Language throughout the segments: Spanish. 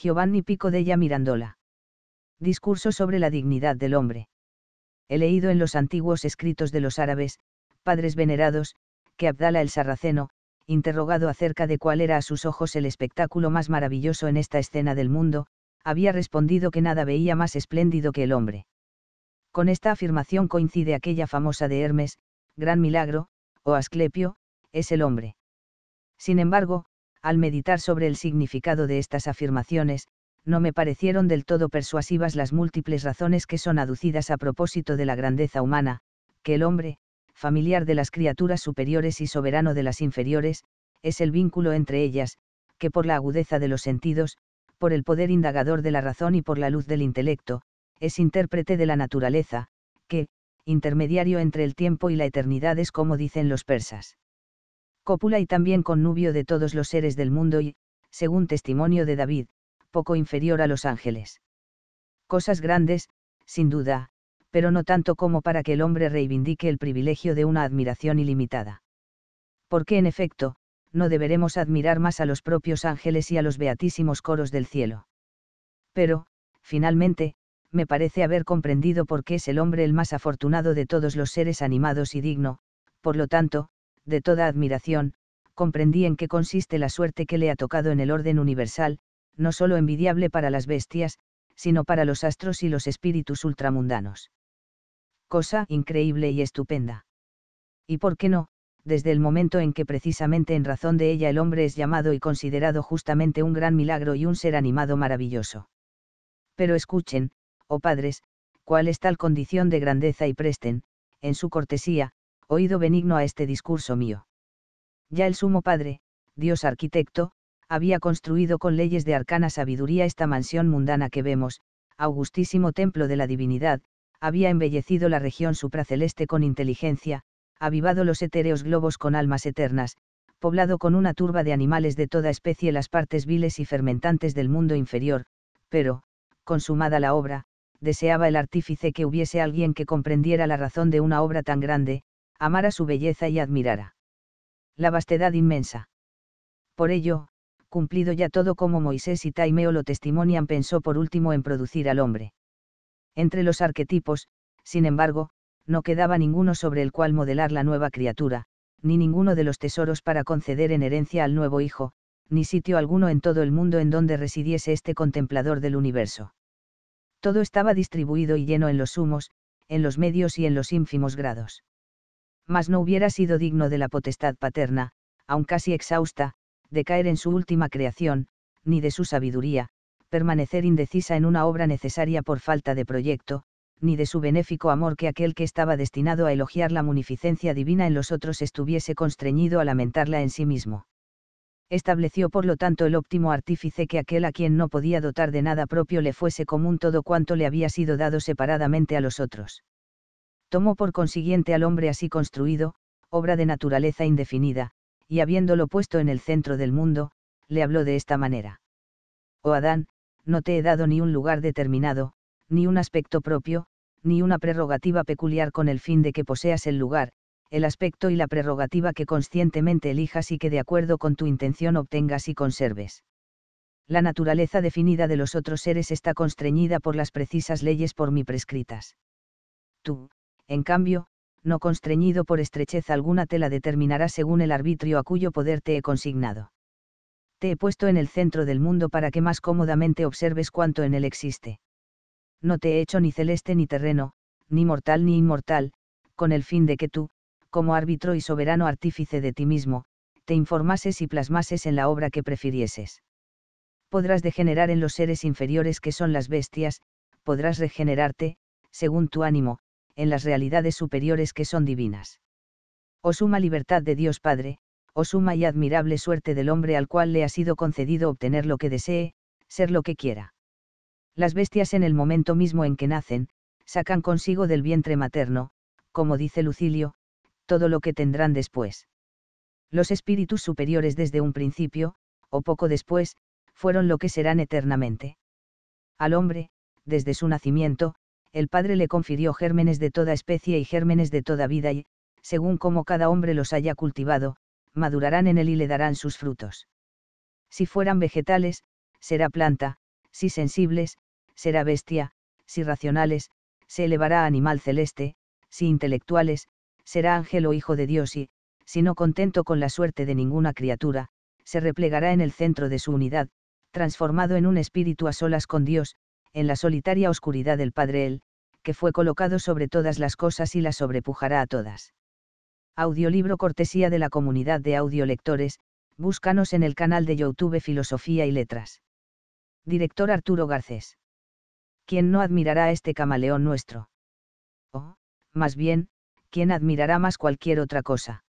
Giovanni Pico della Mirandola. Discurso sobre la dignidad del hombre. He leído en los antiguos escritos de los árabes, padres venerados, que Abdala el Sarraceno, interrogado acerca de cuál era a sus ojos el espectáculo más maravilloso en esta escena del mundo, había respondido que nada veía más espléndido que el hombre. Con esta afirmación coincide aquella famosa de Hermes, gran milagro, o Asclepio, es el hombre. Sin embargo, al meditar sobre el significado de estas afirmaciones, no me parecieron del todo persuasivas las múltiples razones que son aducidas a propósito de la grandeza humana, que el hombre, familiar de las criaturas superiores y soberano de las inferiores, es el vínculo entre ellas, que por la agudeza de los sentidos, por el poder indagador de la razón y por la luz del intelecto, es intérprete de la naturaleza, que, intermediario entre el tiempo y la eternidad es como dicen los persas. Cópula y también connubio de todos los seres del mundo y, según testimonio de David, poco inferior a los ángeles. Cosas grandes, sin duda, pero no tanto como para que el hombre reivindique el privilegio de una admiración ilimitada. Porque en efecto, no deberemos admirar más a los propios ángeles y a los beatísimos coros del cielo. Pero, finalmente, me parece haber comprendido por qué es el hombre el más afortunado de todos los seres animados y digno, por lo tanto, de toda admiración, comprendí en qué consiste la suerte que le ha tocado en el orden universal, no solo envidiable para las bestias, sino para los astros y los espíritus ultramundanos. Cosa increíble y estupenda. ¿Y por qué no? Desde el momento en que precisamente en razón de ella el hombre es llamado y considerado justamente un gran milagro y un ser animado maravilloso. Pero escuchen, oh padres, cuál es tal condición de grandeza y presten, en su cortesía, oído benigno a este discurso mío. Ya el Sumo Padre, Dios arquitecto, había construido con leyes de arcana sabiduría esta mansión mundana que vemos, augustísimo templo de la divinidad, había embellecido la región supraceleste con inteligencia, avivado los etéreos globos con almas eternas, poblado con una turba de animales de toda especie las partes viles y fermentantes del mundo inferior, pero, consumada la obra, deseaba el artífice que hubiese alguien que comprendiera la razón de una obra tan grande, amara su belleza y admirara. La vastedad inmensa. Por ello, cumplido ya todo como Moisés y Taimeo lo testimonian, pensó por último en producir al hombre. Entre los arquetipos, sin embargo, no quedaba ninguno sobre el cual modelar la nueva criatura, ni ninguno de los tesoros para conceder en herencia al nuevo hijo, ni sitio alguno en todo el mundo en donde residiese este contemplador del universo. Todo estaba distribuido y lleno en los sumos, en los medios y en los ínfimos grados mas no hubiera sido digno de la potestad paterna, aun casi exhausta, de caer en su última creación, ni de su sabiduría, permanecer indecisa en una obra necesaria por falta de proyecto, ni de su benéfico amor que aquel que estaba destinado a elogiar la munificencia divina en los otros estuviese constreñido a lamentarla en sí mismo. Estableció por lo tanto el óptimo artífice que aquel a quien no podía dotar de nada propio le fuese común todo cuanto le había sido dado separadamente a los otros tomó por consiguiente al hombre así construido, obra de naturaleza indefinida, y habiéndolo puesto en el centro del mundo, le habló de esta manera. Oh Adán, no te he dado ni un lugar determinado, ni un aspecto propio, ni una prerrogativa peculiar con el fin de que poseas el lugar, el aspecto y la prerrogativa que conscientemente elijas y que de acuerdo con tu intención obtengas y conserves. La naturaleza definida de los otros seres está constreñida por las precisas leyes por mí prescritas. Tú, en cambio, no constreñido por estrechez alguna te la determinará según el arbitrio a cuyo poder te he consignado. Te he puesto en el centro del mundo para que más cómodamente observes cuanto en él existe. No te he hecho ni celeste ni terreno, ni mortal ni inmortal, con el fin de que tú, como árbitro y soberano artífice de ti mismo, te informases y plasmases en la obra que prefirieses. Podrás degenerar en los seres inferiores que son las bestias, podrás regenerarte, según tu ánimo, en las realidades superiores que son divinas. O oh suma libertad de Dios Padre, o oh suma y admirable suerte del hombre al cual le ha sido concedido obtener lo que desee, ser lo que quiera. Las bestias en el momento mismo en que nacen, sacan consigo del vientre materno, como dice Lucilio, todo lo que tendrán después. Los espíritus superiores desde un principio, o poco después, fueron lo que serán eternamente. Al hombre, desde su nacimiento, el Padre le confirió gérmenes de toda especie y gérmenes de toda vida y, según como cada hombre los haya cultivado, madurarán en él y le darán sus frutos. Si fueran vegetales, será planta, si sensibles, será bestia, si racionales, se elevará animal celeste, si intelectuales, será ángel o hijo de Dios y, si no contento con la suerte de ninguna criatura, se replegará en el centro de su unidad, transformado en un espíritu a solas con Dios, en la solitaria oscuridad del Padre Él, que fue colocado sobre todas las cosas y las sobrepujará a todas. Audiolibro cortesía de la comunidad de audiolectores, búscanos en el canal de YouTube Filosofía y Letras. Director Arturo Garcés. ¿Quién no admirará a este camaleón nuestro? O, oh, más bien, ¿quién admirará más cualquier otra cosa?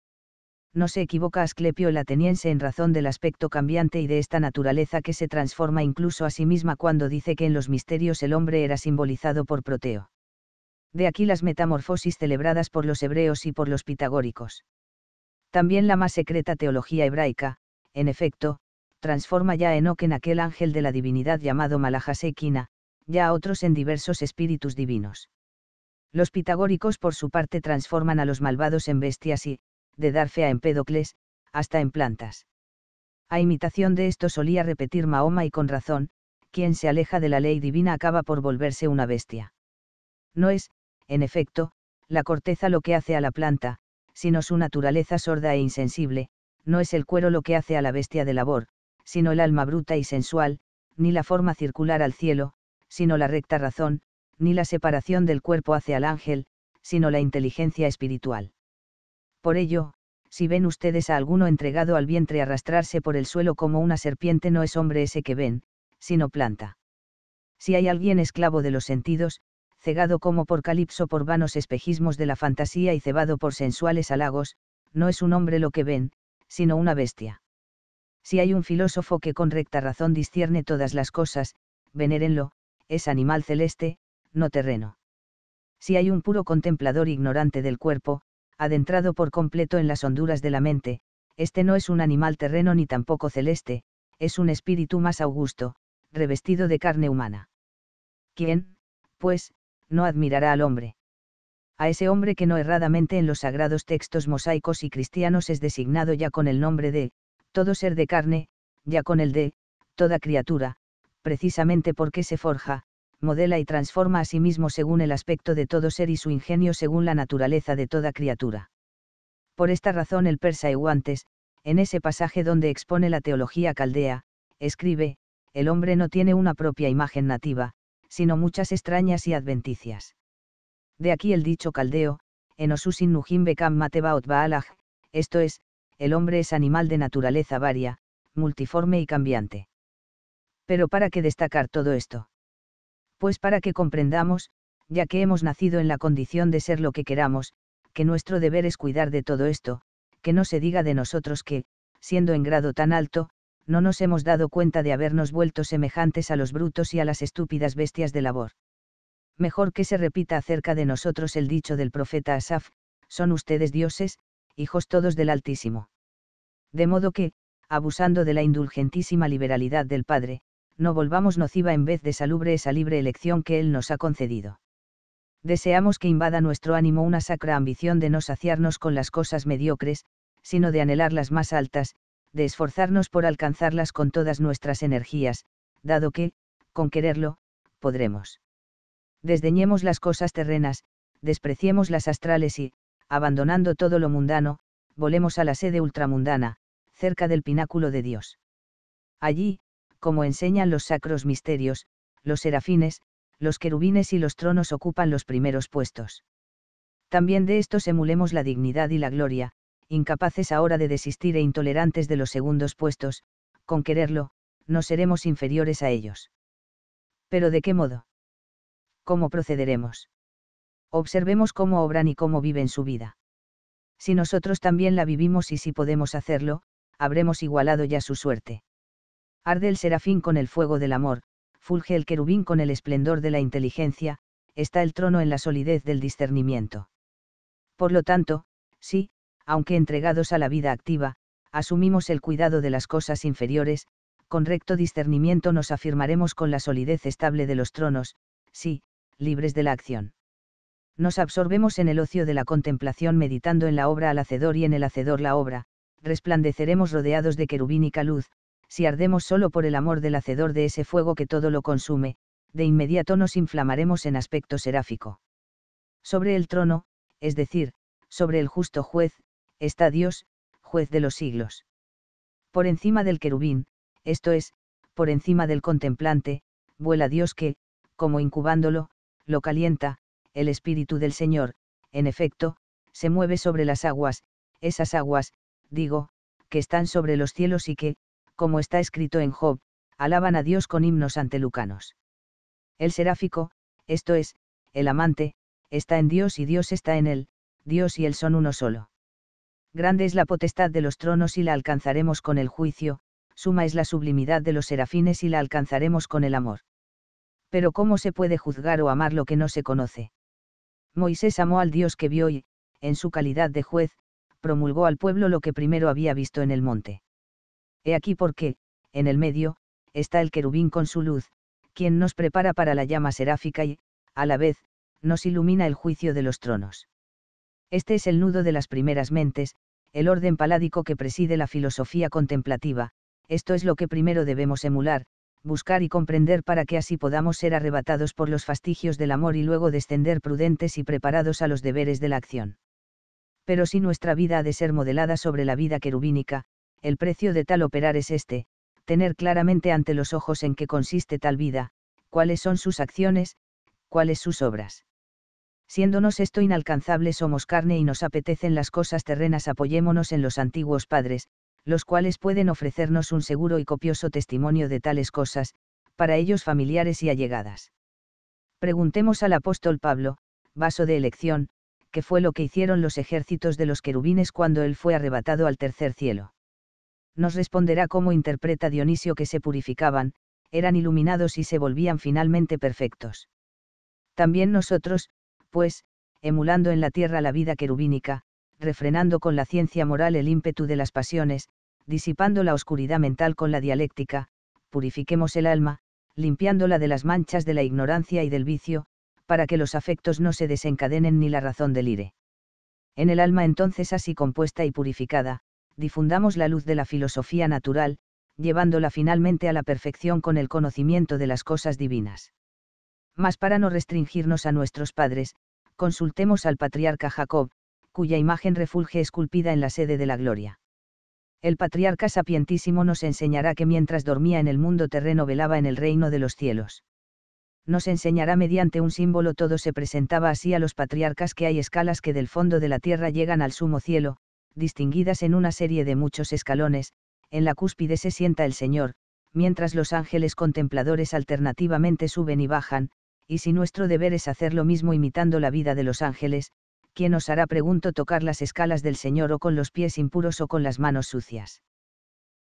no se equivoca Asclepio el ateniense en razón del aspecto cambiante y de esta naturaleza que se transforma incluso a sí misma cuando dice que en los misterios el hombre era simbolizado por Proteo. De aquí las metamorfosis celebradas por los hebreos y por los pitagóricos. También la más secreta teología hebraica, en efecto, transforma ya a Enoch en aquel ángel de la divinidad llamado Malajasekina, ya a otros en diversos espíritus divinos. Los pitagóricos por su parte transforman a los malvados en bestias y, de dar fe a Empédocles, hasta en plantas. A imitación de esto solía repetir Mahoma y con razón, quien se aleja de la ley divina acaba por volverse una bestia. No es, en efecto, la corteza lo que hace a la planta, sino su naturaleza sorda e insensible, no es el cuero lo que hace a la bestia de labor, sino el alma bruta y sensual, ni la forma circular al cielo, sino la recta razón, ni la separación del cuerpo hacia el ángel, sino la inteligencia espiritual. Por ello, si ven ustedes a alguno entregado al vientre arrastrarse por el suelo como una serpiente no es hombre ese que ven, sino planta. Si hay alguien esclavo de los sentidos, cegado como por calipso por vanos espejismos de la fantasía y cebado por sensuales halagos, no es un hombre lo que ven, sino una bestia. Si hay un filósofo que con recta razón discierne todas las cosas, venérenlo, es animal celeste, no terreno. Si hay un puro contemplador ignorante del cuerpo, adentrado por completo en las honduras de la mente, este no es un animal terreno ni tampoco celeste, es un espíritu más augusto, revestido de carne humana. ¿Quién, pues, no admirará al hombre? A ese hombre que no erradamente en los sagrados textos mosaicos y cristianos es designado ya con el nombre de, todo ser de carne, ya con el de, toda criatura, precisamente porque se forja, modela y transforma a sí mismo según el aspecto de todo ser y su ingenio según la naturaleza de toda criatura. Por esta razón el persa Eguantes, en ese pasaje donde expone la teología caldea, escribe, el hombre no tiene una propia imagen nativa, sino muchas extrañas y adventicias. De aquí el dicho caldeo, Osusin nujim bekam matebaot baalaj, esto es, el hombre es animal de naturaleza varia, multiforme y cambiante. Pero para qué destacar todo esto? pues para que comprendamos, ya que hemos nacido en la condición de ser lo que queramos, que nuestro deber es cuidar de todo esto, que no se diga de nosotros que, siendo en grado tan alto, no nos hemos dado cuenta de habernos vuelto semejantes a los brutos y a las estúpidas bestias de labor. Mejor que se repita acerca de nosotros el dicho del profeta Asaf, son ustedes dioses, hijos todos del Altísimo. De modo que, abusando de la indulgentísima liberalidad del Padre, no volvamos nociva en vez de salubre esa libre elección que Él nos ha concedido. Deseamos que invada nuestro ánimo una sacra ambición de no saciarnos con las cosas mediocres, sino de anhelar las más altas, de esforzarnos por alcanzarlas con todas nuestras energías, dado que, con quererlo, podremos. Desdeñemos las cosas terrenas, despreciemos las astrales y, abandonando todo lo mundano, volemos a la sede ultramundana, cerca del pináculo de Dios. Allí, como enseñan los sacros misterios, los serafines, los querubines y los tronos ocupan los primeros puestos. También de estos emulemos la dignidad y la gloria, incapaces ahora de desistir e intolerantes de los segundos puestos, con quererlo, no seremos inferiores a ellos. Pero ¿de qué modo? ¿Cómo procederemos? Observemos cómo obran y cómo viven su vida. Si nosotros también la vivimos y si podemos hacerlo, habremos igualado ya su suerte. Arde el serafín con el fuego del amor, fulge el querubín con el esplendor de la inteligencia, está el trono en la solidez del discernimiento. Por lo tanto, sí, aunque entregados a la vida activa, asumimos el cuidado de las cosas inferiores, con recto discernimiento nos afirmaremos con la solidez estable de los tronos, sí, libres de la acción. Nos absorbemos en el ocio de la contemplación meditando en la obra al hacedor y en el hacedor la obra, resplandeceremos rodeados de querubínica luz, si ardemos solo por el amor del hacedor de ese fuego que todo lo consume, de inmediato nos inflamaremos en aspecto seráfico. Sobre el trono, es decir, sobre el justo juez, está Dios, juez de los siglos. Por encima del querubín, esto es, por encima del contemplante, vuela Dios que, como incubándolo, lo calienta, el espíritu del Señor, en efecto, se mueve sobre las aguas, esas aguas, digo, que están sobre los cielos y que, como está escrito en Job, alaban a Dios con himnos ante Lucanos. El seráfico, esto es, el amante, está en Dios y Dios está en él, Dios y él son uno solo. Grande es la potestad de los tronos y la alcanzaremos con el juicio, suma es la sublimidad de los serafines y la alcanzaremos con el amor. Pero ¿cómo se puede juzgar o amar lo que no se conoce? Moisés amó al Dios que vio y, en su calidad de juez, promulgó al pueblo lo que primero había visto en el monte. He aquí porque, en el medio, está el querubín con su luz, quien nos prepara para la llama seráfica y, a la vez, nos ilumina el juicio de los tronos. Este es el nudo de las primeras mentes, el orden paládico que preside la filosofía contemplativa, esto es lo que primero debemos emular, buscar y comprender para que así podamos ser arrebatados por los fastigios del amor y luego descender prudentes y preparados a los deberes de la acción. Pero si nuestra vida ha de ser modelada sobre la vida querubínica, el precio de tal operar es este, tener claramente ante los ojos en qué consiste tal vida, cuáles son sus acciones, cuáles sus obras. Siéndonos esto inalcanzable somos carne y nos apetecen las cosas terrenas, apoyémonos en los antiguos padres, los cuales pueden ofrecernos un seguro y copioso testimonio de tales cosas, para ellos familiares y allegadas. Preguntemos al apóstol Pablo, vaso de elección, qué fue lo que hicieron los ejércitos de los querubines cuando él fue arrebatado al tercer cielo nos responderá cómo interpreta Dionisio que se purificaban, eran iluminados y se volvían finalmente perfectos. También nosotros, pues, emulando en la tierra la vida querubínica, refrenando con la ciencia moral el ímpetu de las pasiones, disipando la oscuridad mental con la dialéctica, purifiquemos el alma, limpiándola de las manchas de la ignorancia y del vicio, para que los afectos no se desencadenen ni la razón delire. En el alma entonces así compuesta y purificada, difundamos la luz de la filosofía natural, llevándola finalmente a la perfección con el conocimiento de las cosas divinas. Mas para no restringirnos a nuestros padres, consultemos al patriarca Jacob, cuya imagen refulge esculpida en la sede de la gloria. El patriarca sapientísimo nos enseñará que mientras dormía en el mundo terreno velaba en el reino de los cielos. Nos enseñará mediante un símbolo todo se presentaba así a los patriarcas que hay escalas que del fondo de la tierra llegan al sumo cielo, distinguidas en una serie de muchos escalones, en la cúspide se sienta el Señor, mientras los ángeles contempladores alternativamente suben y bajan, y si nuestro deber es hacer lo mismo imitando la vida de los ángeles, ¿quién os hará, pregunto, tocar las escalas del Señor o con los pies impuros o con las manos sucias?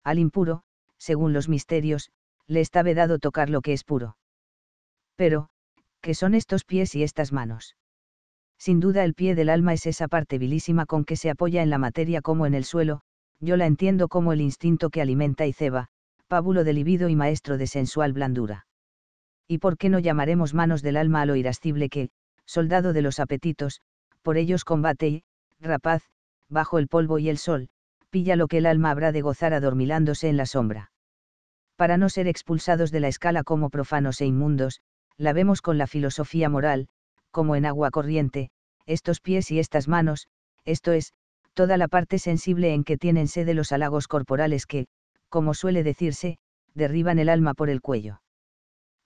Al impuro, según los misterios, le está vedado tocar lo que es puro. Pero, ¿qué son estos pies y estas manos? Sin duda el pie del alma es esa parte vilísima con que se apoya en la materia como en el suelo, yo la entiendo como el instinto que alimenta y ceba, pábulo de libido y maestro de sensual blandura. ¿Y por qué no llamaremos manos del alma a lo irascible que, soldado de los apetitos, por ellos combate y, rapaz, bajo el polvo y el sol, pilla lo que el alma habrá de gozar adormilándose en la sombra? Para no ser expulsados de la escala como profanos e inmundos, la vemos con la filosofía moral, como en agua corriente, estos pies y estas manos, esto es, toda la parte sensible en que tienen sede los halagos corporales que, como suele decirse, derriban el alma por el cuello.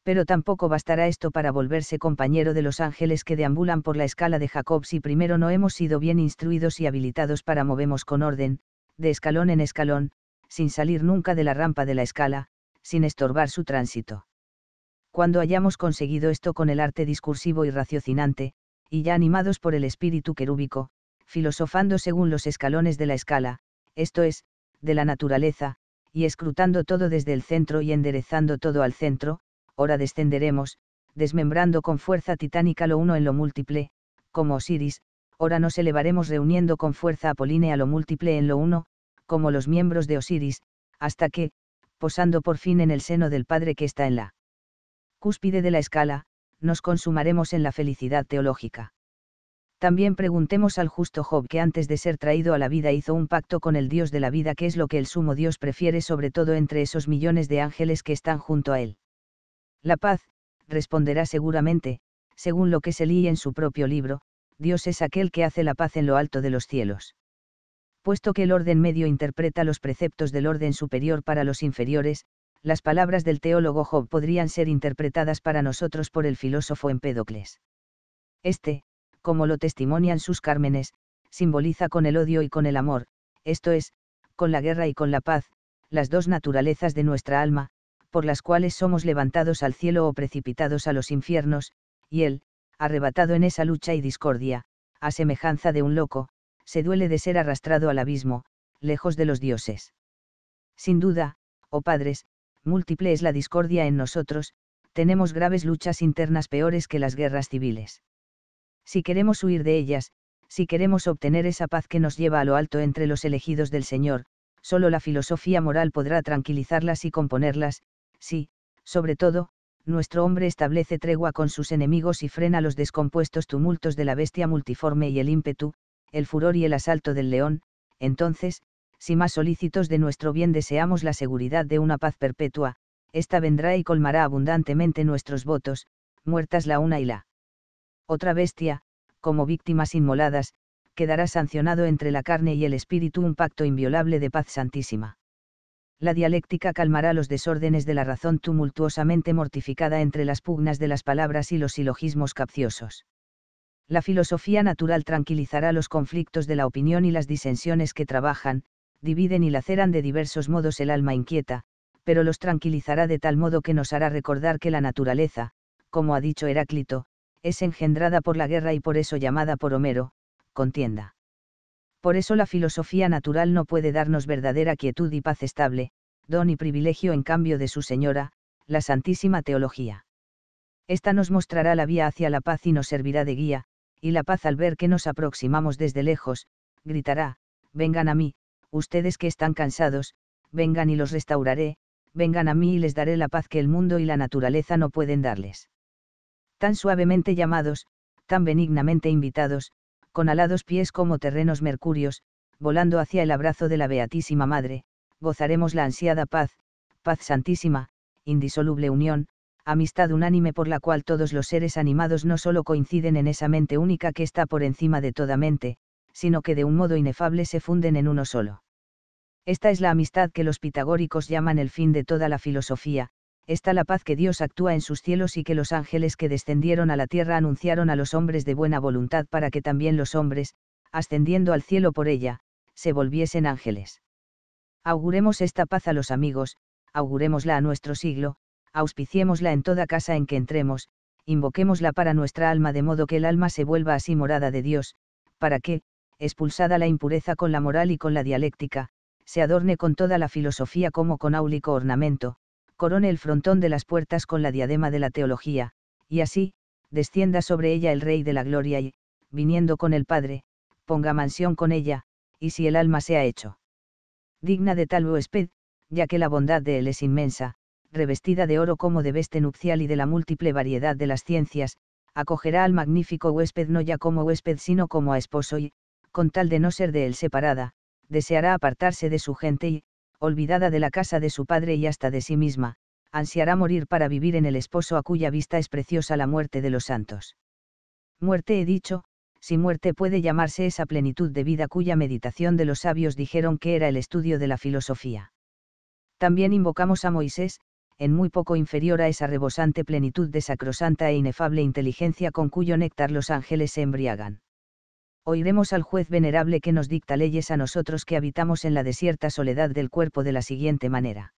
Pero tampoco bastará esto para volverse compañero de los ángeles que deambulan por la escala de Jacob si primero no hemos sido bien instruidos y habilitados para movemos con orden, de escalón en escalón, sin salir nunca de la rampa de la escala, sin estorbar su tránsito cuando hayamos conseguido esto con el arte discursivo y raciocinante, y ya animados por el espíritu querúbico, filosofando según los escalones de la escala, esto es, de la naturaleza, y escrutando todo desde el centro y enderezando todo al centro, ahora descenderemos, desmembrando con fuerza titánica lo uno en lo múltiple, como Osiris, ahora nos elevaremos reuniendo con fuerza apolínea lo múltiple en lo uno, como los miembros de Osiris, hasta que, posando por fin en el seno del Padre que está en la cúspide de la escala, nos consumaremos en la felicidad teológica. También preguntemos al justo Job que antes de ser traído a la vida hizo un pacto con el Dios de la vida, que es lo que el sumo Dios prefiere sobre todo entre esos millones de ángeles que están junto a él. La paz, responderá seguramente, según lo que se lee en su propio libro, Dios es aquel que hace la paz en lo alto de los cielos. Puesto que el orden medio interpreta los preceptos del orden superior para los inferiores, las palabras del teólogo Job podrían ser interpretadas para nosotros por el filósofo Empédocles. Este, como lo testimonian sus cármenes, simboliza con el odio y con el amor, esto es, con la guerra y con la paz, las dos naturalezas de nuestra alma, por las cuales somos levantados al cielo o precipitados a los infiernos, y él, arrebatado en esa lucha y discordia, a semejanza de un loco, se duele de ser arrastrado al abismo, lejos de los dioses. Sin duda, oh padres, múltiple es la discordia en nosotros, tenemos graves luchas internas peores que las guerras civiles. Si queremos huir de ellas, si queremos obtener esa paz que nos lleva a lo alto entre los elegidos del Señor, solo la filosofía moral podrá tranquilizarlas y componerlas, si, sobre todo, nuestro hombre establece tregua con sus enemigos y frena los descompuestos tumultos de la bestia multiforme y el ímpetu, el furor y el asalto del león, entonces, si más solícitos de nuestro bien deseamos la seguridad de una paz perpetua, ésta vendrá y colmará abundantemente nuestros votos, muertas la una y la otra bestia, como víctimas inmoladas, quedará sancionado entre la carne y el espíritu un pacto inviolable de paz santísima. La dialéctica calmará los desórdenes de la razón tumultuosamente mortificada entre las pugnas de las palabras y los silogismos capciosos. La filosofía natural tranquilizará los conflictos de la opinión y las disensiones que trabajan, dividen y laceran de diversos modos el alma inquieta, pero los tranquilizará de tal modo que nos hará recordar que la naturaleza, como ha dicho Heráclito, es engendrada por la guerra y por eso llamada por Homero, contienda. Por eso la filosofía natural no puede darnos verdadera quietud y paz estable, don y privilegio en cambio de su señora, la Santísima Teología. Esta nos mostrará la vía hacia la paz y nos servirá de guía, y la paz al ver que nos aproximamos desde lejos, gritará, vengan a mí, ustedes que están cansados, vengan y los restauraré, vengan a mí y les daré la paz que el mundo y la naturaleza no pueden darles. Tan suavemente llamados, tan benignamente invitados, con alados pies como terrenos mercurios, volando hacia el abrazo de la Beatísima Madre, gozaremos la ansiada paz, paz santísima, indisoluble unión, amistad unánime por la cual todos los seres animados no solo coinciden en esa mente única que está por encima de toda mente, sino que de un modo inefable se funden en uno solo. Esta es la amistad que los pitagóricos llaman el fin de toda la filosofía, esta la paz que Dios actúa en sus cielos y que los ángeles que descendieron a la tierra anunciaron a los hombres de buena voluntad para que también los hombres, ascendiendo al cielo por ella, se volviesen ángeles. Auguremos esta paz a los amigos, augurémosla a nuestro siglo, auspiciémosla en toda casa en que entremos, invoquémosla para nuestra alma de modo que el alma se vuelva así morada de Dios, para que, expulsada la impureza con la moral y con la dialéctica, se adorne con toda la filosofía como con áulico ornamento, corone el frontón de las puertas con la diadema de la teología, y así, descienda sobre ella el Rey de la Gloria y, viniendo con el Padre, ponga mansión con ella, y si el alma se ha hecho digna de tal huésped, ya que la bondad de él es inmensa, revestida de oro como de veste nupcial y de la múltiple variedad de las ciencias, acogerá al magnífico huésped no ya como huésped sino como a esposo y, con tal de no ser de él separada, deseará apartarse de su gente y, olvidada de la casa de su padre y hasta de sí misma, ansiará morir para vivir en el esposo a cuya vista es preciosa la muerte de los santos. Muerte he dicho, si muerte puede llamarse esa plenitud de vida cuya meditación de los sabios dijeron que era el estudio de la filosofía. También invocamos a Moisés, en muy poco inferior a esa rebosante plenitud de sacrosanta e inefable inteligencia con cuyo néctar los ángeles se embriagan oiremos al juez venerable que nos dicta leyes a nosotros que habitamos en la desierta soledad del cuerpo de la siguiente manera.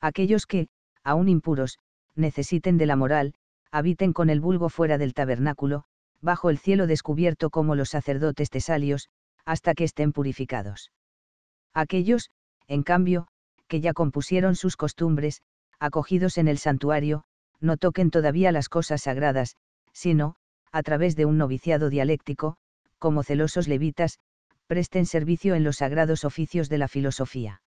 Aquellos que, aún impuros, necesiten de la moral, habiten con el vulgo fuera del tabernáculo, bajo el cielo descubierto como los sacerdotes tesalios, hasta que estén purificados. Aquellos, en cambio, que ya compusieron sus costumbres, acogidos en el santuario, no toquen todavía las cosas sagradas, sino, a través de un noviciado dialéctico, como celosos levitas, presten servicio en los sagrados oficios de la filosofía.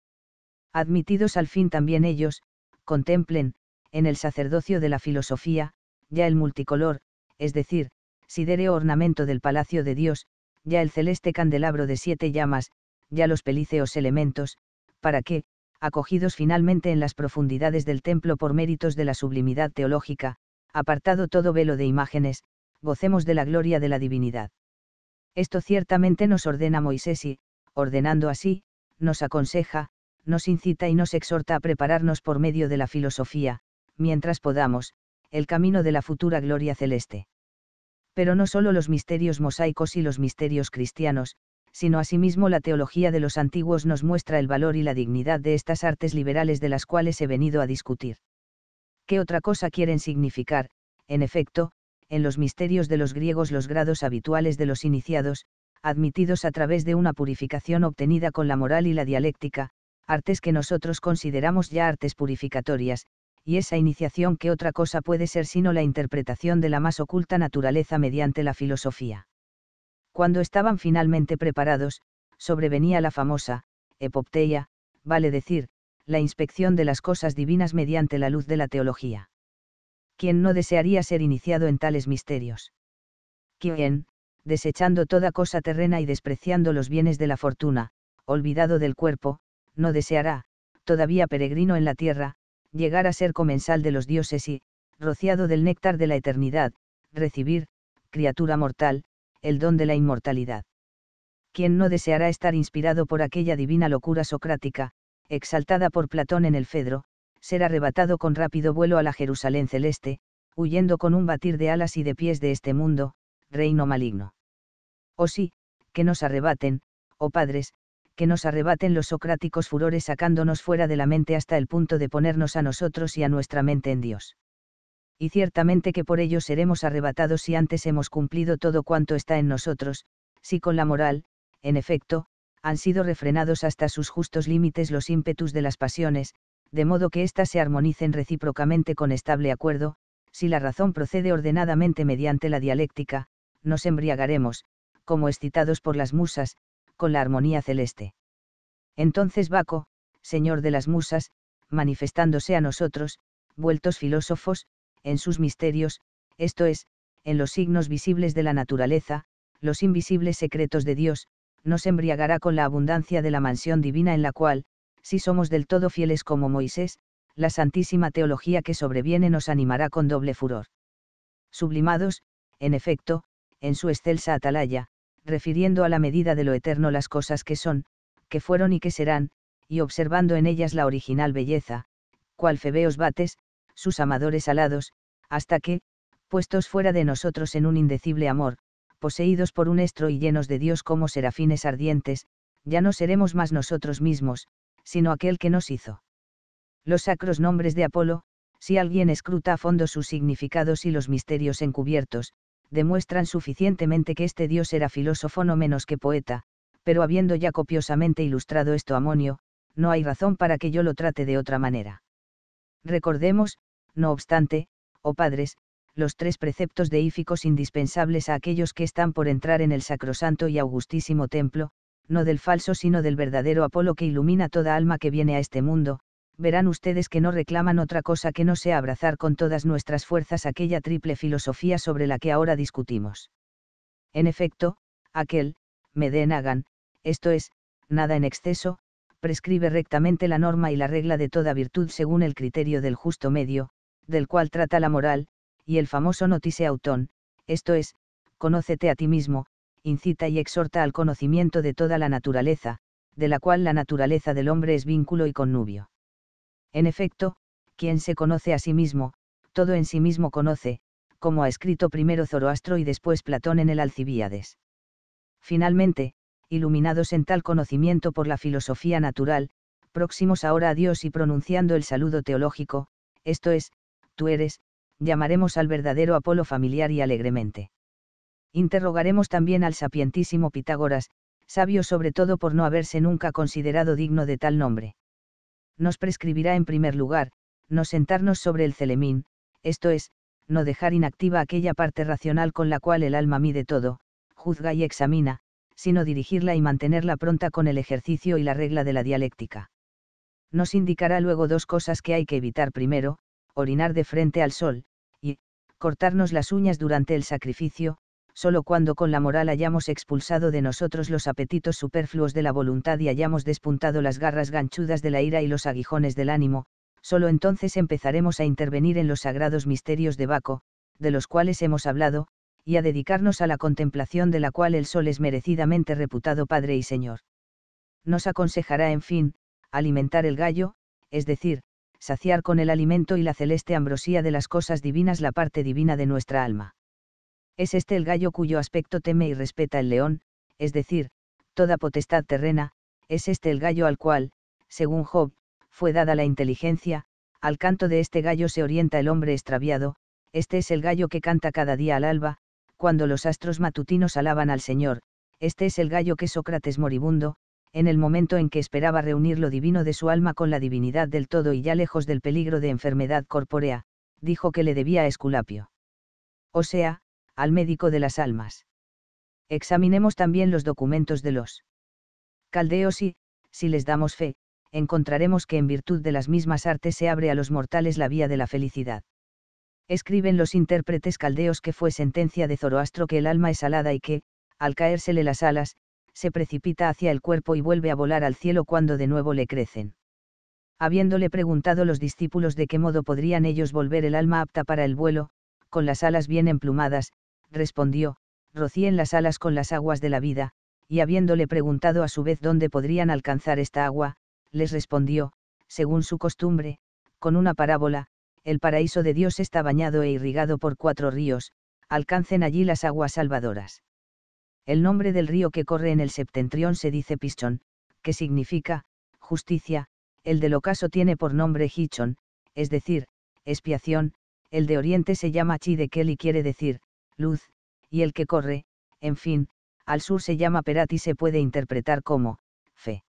Admitidos al fin también ellos, contemplen, en el sacerdocio de la filosofía, ya el multicolor, es decir, sidereo ornamento del palacio de Dios, ya el celeste candelabro de siete llamas, ya los pelíceos elementos, para que, acogidos finalmente en las profundidades del templo por méritos de la sublimidad teológica, apartado todo velo de imágenes, gocemos de la gloria de la divinidad. Esto ciertamente nos ordena Moisés y, ordenando así, nos aconseja, nos incita y nos exhorta a prepararnos por medio de la filosofía, mientras podamos, el camino de la futura gloria celeste. Pero no solo los misterios mosaicos y los misterios cristianos, sino asimismo la teología de los antiguos nos muestra el valor y la dignidad de estas artes liberales de las cuales he venido a discutir. ¿Qué otra cosa quieren significar, en efecto, en los misterios de los griegos los grados habituales de los iniciados, admitidos a través de una purificación obtenida con la moral y la dialéctica, artes que nosotros consideramos ya artes purificatorias, y esa iniciación que otra cosa puede ser sino la interpretación de la más oculta naturaleza mediante la filosofía. Cuando estaban finalmente preparados, sobrevenía la famosa, epopteia, vale decir, la inspección de las cosas divinas mediante la luz de la teología. ¿Quién no desearía ser iniciado en tales misterios. Quien, desechando toda cosa terrena y despreciando los bienes de la fortuna, olvidado del cuerpo, no deseará, todavía peregrino en la tierra, llegar a ser comensal de los dioses y, rociado del néctar de la eternidad, recibir, criatura mortal, el don de la inmortalidad. Quien no deseará estar inspirado por aquella divina locura socrática, exaltada por Platón en el Fedro, ser arrebatado con rápido vuelo a la Jerusalén celeste, huyendo con un batir de alas y de pies de este mundo, reino maligno. O oh sí, que nos arrebaten, oh padres, que nos arrebaten los socráticos furores sacándonos fuera de la mente hasta el punto de ponernos a nosotros y a nuestra mente en Dios. Y ciertamente que por ello seremos arrebatados si antes hemos cumplido todo cuanto está en nosotros, si con la moral, en efecto, han sido refrenados hasta sus justos límites los ímpetus de las pasiones, de modo que éstas se armonicen recíprocamente con estable acuerdo, si la razón procede ordenadamente mediante la dialéctica, nos embriagaremos, como excitados por las musas, con la armonía celeste. Entonces Baco, señor de las musas, manifestándose a nosotros, vueltos filósofos, en sus misterios, esto es, en los signos visibles de la naturaleza, los invisibles secretos de Dios, nos embriagará con la abundancia de la mansión divina en la cual, si somos del todo fieles como Moisés, la santísima teología que sobreviene nos animará con doble furor. Sublimados, en efecto, en su excelsa atalaya, refiriendo a la medida de lo eterno las cosas que son, que fueron y que serán, y observando en ellas la original belleza, cual febeos bates, sus amadores alados, hasta que, puestos fuera de nosotros en un indecible amor, poseídos por un estro y llenos de Dios como serafines ardientes, ya no seremos más nosotros mismos, sino aquel que nos hizo. Los sacros nombres de Apolo, si alguien escruta a fondo sus significados y los misterios encubiertos, demuestran suficientemente que este dios era filósofo no menos que poeta, pero habiendo ya copiosamente ilustrado esto Amonio, no hay razón para que yo lo trate de otra manera. Recordemos, no obstante, oh padres, los tres preceptos deíficos indispensables a aquellos que están por entrar en el sacrosanto y augustísimo templo, no del falso sino del verdadero Apolo que ilumina toda alma que viene a este mundo, verán ustedes que no reclaman otra cosa que no sea abrazar con todas nuestras fuerzas aquella triple filosofía sobre la que ahora discutimos. En efecto, aquel, Medenagan, esto es, nada en exceso, prescribe rectamente la norma y la regla de toda virtud según el criterio del justo medio, del cual trata la moral, y el famoso notice autón, esto es, conócete a ti mismo, incita y exhorta al conocimiento de toda la naturaleza, de la cual la naturaleza del hombre es vínculo y connubio. En efecto, quien se conoce a sí mismo, todo en sí mismo conoce, como ha escrito primero Zoroastro y después Platón en el Alcibíades. Finalmente, iluminados en tal conocimiento por la filosofía natural, próximos ahora a Dios y pronunciando el saludo teológico, esto es, tú eres, llamaremos al verdadero Apolo familiar y alegremente interrogaremos también al sapientísimo Pitágoras, sabio sobre todo por no haberse nunca considerado digno de tal nombre. Nos prescribirá en primer lugar, no sentarnos sobre el celemín, esto es, no dejar inactiva aquella parte racional con la cual el alma mide todo, juzga y examina, sino dirigirla y mantenerla pronta con el ejercicio y la regla de la dialéctica. Nos indicará luego dos cosas que hay que evitar primero, orinar de frente al sol, y, cortarnos las uñas durante el sacrificio, sólo cuando con la moral hayamos expulsado de nosotros los apetitos superfluos de la voluntad y hayamos despuntado las garras ganchudas de la ira y los aguijones del ánimo, solo entonces empezaremos a intervenir en los sagrados misterios de Baco, de los cuales hemos hablado, y a dedicarnos a la contemplación de la cual el Sol es merecidamente reputado Padre y Señor. Nos aconsejará, en fin, alimentar el gallo, es decir, saciar con el alimento y la celeste ambrosía de las cosas divinas la parte divina de nuestra alma. Es este el gallo cuyo aspecto teme y respeta el león, es decir, toda potestad terrena, es este el gallo al cual, según Job, fue dada la inteligencia, al canto de este gallo se orienta el hombre extraviado, este es el gallo que canta cada día al alba, cuando los astros matutinos alaban al Señor, este es el gallo que Sócrates moribundo, en el momento en que esperaba reunir lo divino de su alma con la divinidad del todo y ya lejos del peligro de enfermedad corpórea, dijo que le debía a Esculapio. O sea, al médico de las almas. Examinemos también los documentos de los caldeos y, si les damos fe, encontraremos que en virtud de las mismas artes se abre a los mortales la vía de la felicidad. Escriben los intérpretes caldeos que fue sentencia de Zoroastro que el alma es alada y que, al caérsele las alas, se precipita hacia el cuerpo y vuelve a volar al cielo cuando de nuevo le crecen. Habiéndole preguntado los discípulos de qué modo podrían ellos volver el alma apta para el vuelo, con las alas bien emplumadas, respondió, rocíen las alas con las aguas de la vida, y habiéndole preguntado a su vez dónde podrían alcanzar esta agua, les respondió, según su costumbre, con una parábola, el paraíso de Dios está bañado e irrigado por cuatro ríos, alcancen allí las aguas salvadoras. El nombre del río que corre en el septentrión se dice Pichón, que significa, justicia, el del ocaso tiene por nombre Hichón, es decir, expiación, el de oriente se llama Chidekel y quiere decir, luz, y el que corre, en fin, al sur se llama Perati y se puede interpretar como, fe.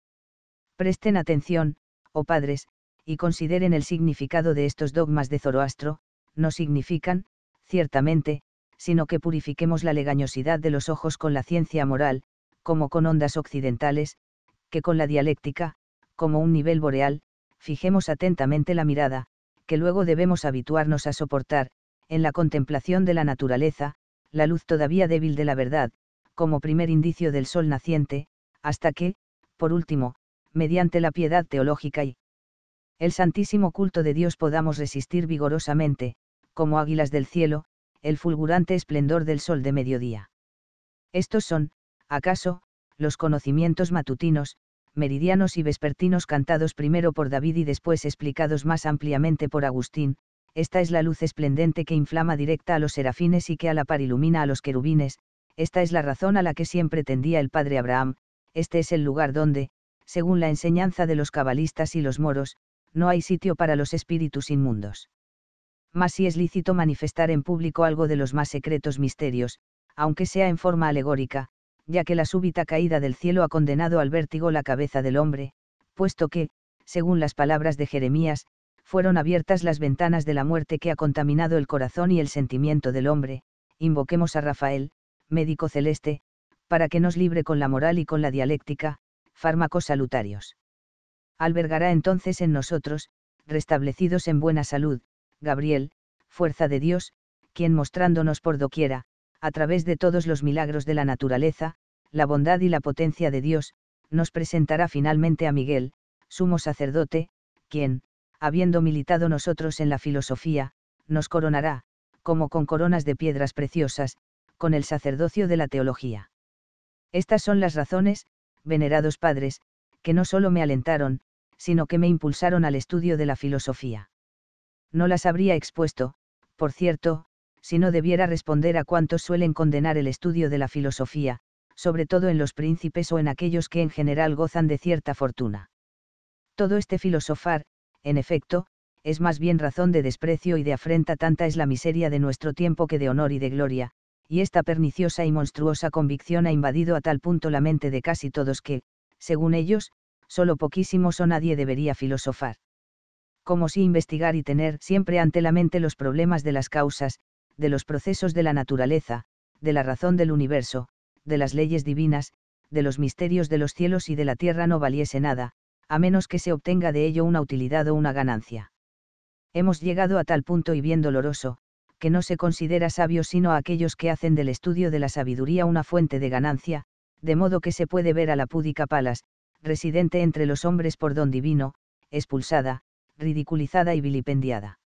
Presten atención, oh padres, y consideren el significado de estos dogmas de Zoroastro, no significan, ciertamente, sino que purifiquemos la legañosidad de los ojos con la ciencia moral, como con ondas occidentales, que con la dialéctica, como un nivel boreal, fijemos atentamente la mirada, que luego debemos habituarnos a soportar, en la contemplación de la naturaleza, la luz todavía débil de la verdad, como primer indicio del sol naciente, hasta que, por último, mediante la piedad teológica y el santísimo culto de Dios podamos resistir vigorosamente, como águilas del cielo, el fulgurante esplendor del sol de mediodía. Estos son, acaso, los conocimientos matutinos, meridianos y vespertinos cantados primero por David y después explicados más ampliamente por Agustín, esta es la luz esplendente que inflama directa a los serafines y que a la par ilumina a los querubines, esta es la razón a la que siempre tendía el padre Abraham, este es el lugar donde, según la enseñanza de los cabalistas y los moros, no hay sitio para los espíritus inmundos. Mas si es lícito manifestar en público algo de los más secretos misterios, aunque sea en forma alegórica, ya que la súbita caída del cielo ha condenado al vértigo la cabeza del hombre, puesto que, según las palabras de Jeremías, fueron abiertas las ventanas de la muerte que ha contaminado el corazón y el sentimiento del hombre, invoquemos a Rafael, médico celeste, para que nos libre con la moral y con la dialéctica, fármacos salutarios. Albergará entonces en nosotros, restablecidos en buena salud, Gabriel, fuerza de Dios, quien mostrándonos por doquiera, a través de todos los milagros de la naturaleza, la bondad y la potencia de Dios, nos presentará finalmente a Miguel, sumo sacerdote, quien, habiendo militado nosotros en la filosofía, nos coronará, como con coronas de piedras preciosas, con el sacerdocio de la teología. Estas son las razones, venerados padres, que no solo me alentaron, sino que me impulsaron al estudio de la filosofía. No las habría expuesto, por cierto, si no debiera responder a cuantos suelen condenar el estudio de la filosofía, sobre todo en los príncipes o en aquellos que en general gozan de cierta fortuna. Todo este filosofar, en efecto, es más bien razón de desprecio y de afrenta tanta es la miseria de nuestro tiempo que de honor y de gloria, y esta perniciosa y monstruosa convicción ha invadido a tal punto la mente de casi todos que, según ellos, solo poquísimos o nadie debería filosofar. Como si investigar y tener siempre ante la mente los problemas de las causas, de los procesos de la naturaleza, de la razón del universo, de las leyes divinas, de los misterios de los cielos y de la tierra no valiese nada, a menos que se obtenga de ello una utilidad o una ganancia. Hemos llegado a tal punto y bien doloroso, que no se considera sabio sino a aquellos que hacen del estudio de la sabiduría una fuente de ganancia, de modo que se puede ver a la púdica Palas, residente entre los hombres por don divino, expulsada, ridiculizada y vilipendiada.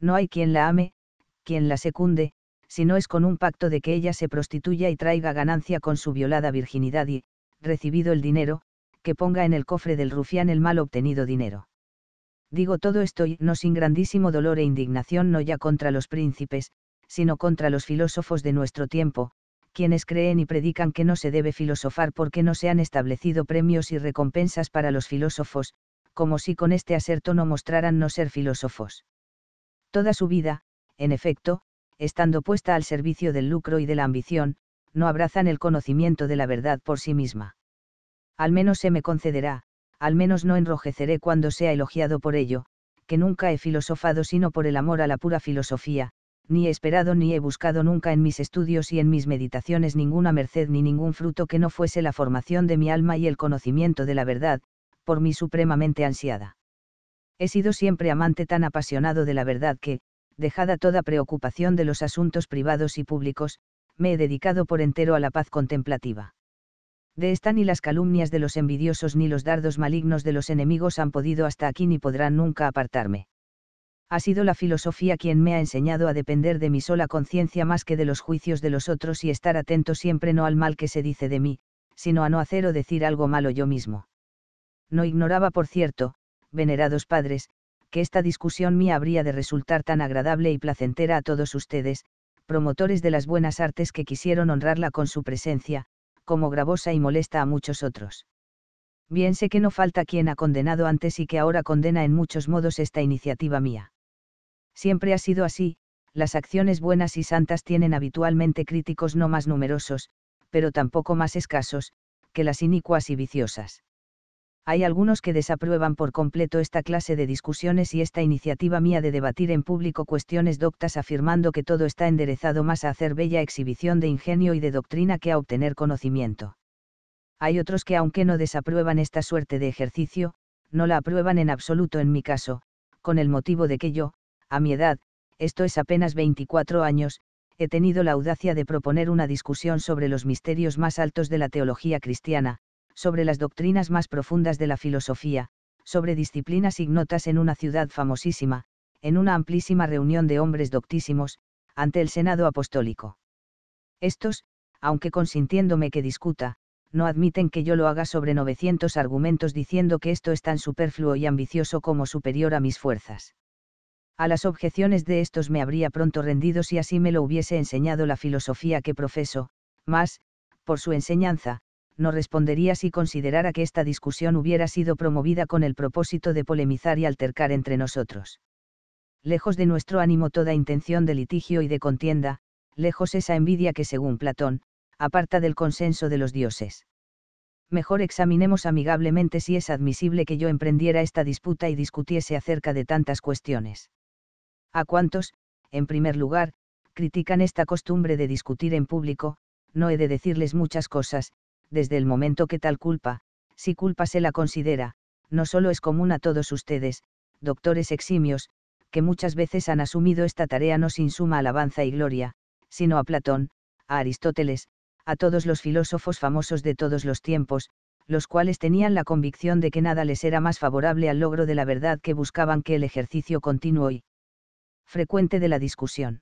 No hay quien la ame, quien la secunde, si no es con un pacto de que ella se prostituya y traiga ganancia con su violada virginidad y, recibido el dinero, que ponga en el cofre del rufián el mal obtenido dinero. Digo todo esto y no sin grandísimo dolor e indignación no ya contra los príncipes, sino contra los filósofos de nuestro tiempo, quienes creen y predican que no se debe filosofar porque no se han establecido premios y recompensas para los filósofos, como si con este aserto no mostraran no ser filósofos. Toda su vida, en efecto, estando puesta al servicio del lucro y de la ambición, no abrazan el conocimiento de la verdad por sí misma al menos se me concederá, al menos no enrojeceré cuando sea elogiado por ello, que nunca he filosofado sino por el amor a la pura filosofía, ni he esperado ni he buscado nunca en mis estudios y en mis meditaciones ninguna merced ni ningún fruto que no fuese la formación de mi alma y el conocimiento de la verdad, por mí supremamente ansiada. He sido siempre amante tan apasionado de la verdad que, dejada toda preocupación de los asuntos privados y públicos, me he dedicado por entero a la paz contemplativa. De esta ni las calumnias de los envidiosos ni los dardos malignos de los enemigos han podido hasta aquí ni podrán nunca apartarme. Ha sido la filosofía quien me ha enseñado a depender de mi sola conciencia más que de los juicios de los otros y estar atento siempre no al mal que se dice de mí, sino a no hacer o decir algo malo yo mismo. No ignoraba, por cierto, venerados padres, que esta discusión mía habría de resultar tan agradable y placentera a todos ustedes, promotores de las buenas artes que quisieron honrarla con su presencia, como gravosa y molesta a muchos otros. Bien sé que no falta quien ha condenado antes y que ahora condena en muchos modos esta iniciativa mía. Siempre ha sido así, las acciones buenas y santas tienen habitualmente críticos no más numerosos, pero tampoco más escasos, que las inicuas y viciosas hay algunos que desaprueban por completo esta clase de discusiones y esta iniciativa mía de debatir en público cuestiones doctas afirmando que todo está enderezado más a hacer bella exhibición de ingenio y de doctrina que a obtener conocimiento. Hay otros que aunque no desaprueban esta suerte de ejercicio, no la aprueban en absoluto en mi caso, con el motivo de que yo, a mi edad, esto es apenas 24 años, he tenido la audacia de proponer una discusión sobre los misterios más altos de la teología cristiana, sobre las doctrinas más profundas de la filosofía, sobre disciplinas ignotas en una ciudad famosísima, en una amplísima reunión de hombres doctísimos, ante el Senado Apostólico. Estos, aunque consintiéndome que discuta, no admiten que yo lo haga sobre 900 argumentos diciendo que esto es tan superfluo y ambicioso como superior a mis fuerzas. A las objeciones de estos me habría pronto rendido si así me lo hubiese enseñado la filosofía que profeso, mas, por su enseñanza, no respondería si considerara que esta discusión hubiera sido promovida con el propósito de polemizar y altercar entre nosotros. Lejos de nuestro ánimo toda intención de litigio y de contienda, lejos esa envidia que según Platón, aparta del consenso de los dioses. Mejor examinemos amigablemente si es admisible que yo emprendiera esta disputa y discutiese acerca de tantas cuestiones. A cuantos, en primer lugar, critican esta costumbre de discutir en público, no he de decirles muchas cosas, desde el momento que tal culpa, si culpa se la considera, no solo es común a todos ustedes, doctores eximios, que muchas veces han asumido esta tarea no sin suma alabanza y gloria, sino a Platón, a Aristóteles, a todos los filósofos famosos de todos los tiempos, los cuales tenían la convicción de que nada les era más favorable al logro de la verdad que buscaban que el ejercicio continuo y frecuente de la discusión.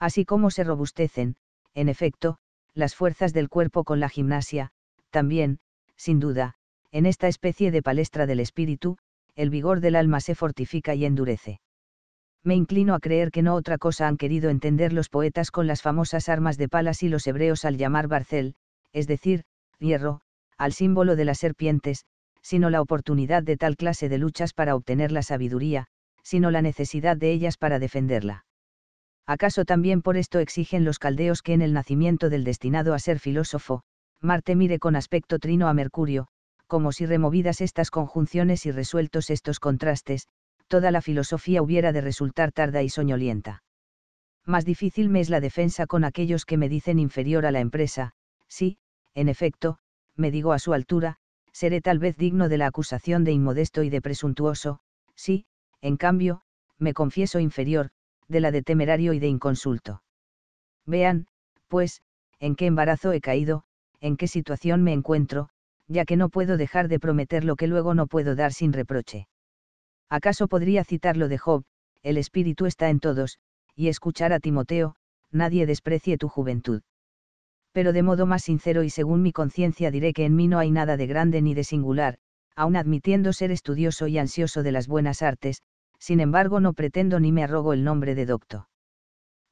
Así como se robustecen, en efecto, las fuerzas del cuerpo con la gimnasia, también, sin duda, en esta especie de palestra del espíritu, el vigor del alma se fortifica y endurece. Me inclino a creer que no otra cosa han querido entender los poetas con las famosas armas de palas y los hebreos al llamar barcel, es decir, hierro, al símbolo de las serpientes, sino la oportunidad de tal clase de luchas para obtener la sabiduría, sino la necesidad de ellas para defenderla. ¿acaso también por esto exigen los caldeos que en el nacimiento del destinado a ser filósofo, Marte mire con aspecto trino a Mercurio, como si removidas estas conjunciones y resueltos estos contrastes, toda la filosofía hubiera de resultar tarda y soñolienta? Más difícil me es la defensa con aquellos que me dicen inferior a la empresa, sí, en efecto, me digo a su altura, seré tal vez digno de la acusación de inmodesto y de presuntuoso, sí, en cambio, me confieso inferior, de la de temerario y de inconsulto. Vean, pues, en qué embarazo he caído, en qué situación me encuentro, ya que no puedo dejar de prometer lo que luego no puedo dar sin reproche. ¿Acaso podría citar lo de Job, el espíritu está en todos, y escuchar a Timoteo, nadie desprecie tu juventud? Pero de modo más sincero y según mi conciencia diré que en mí no hay nada de grande ni de singular, aun admitiendo ser estudioso y ansioso de las buenas artes, sin embargo no pretendo ni me arrogo el nombre de docto.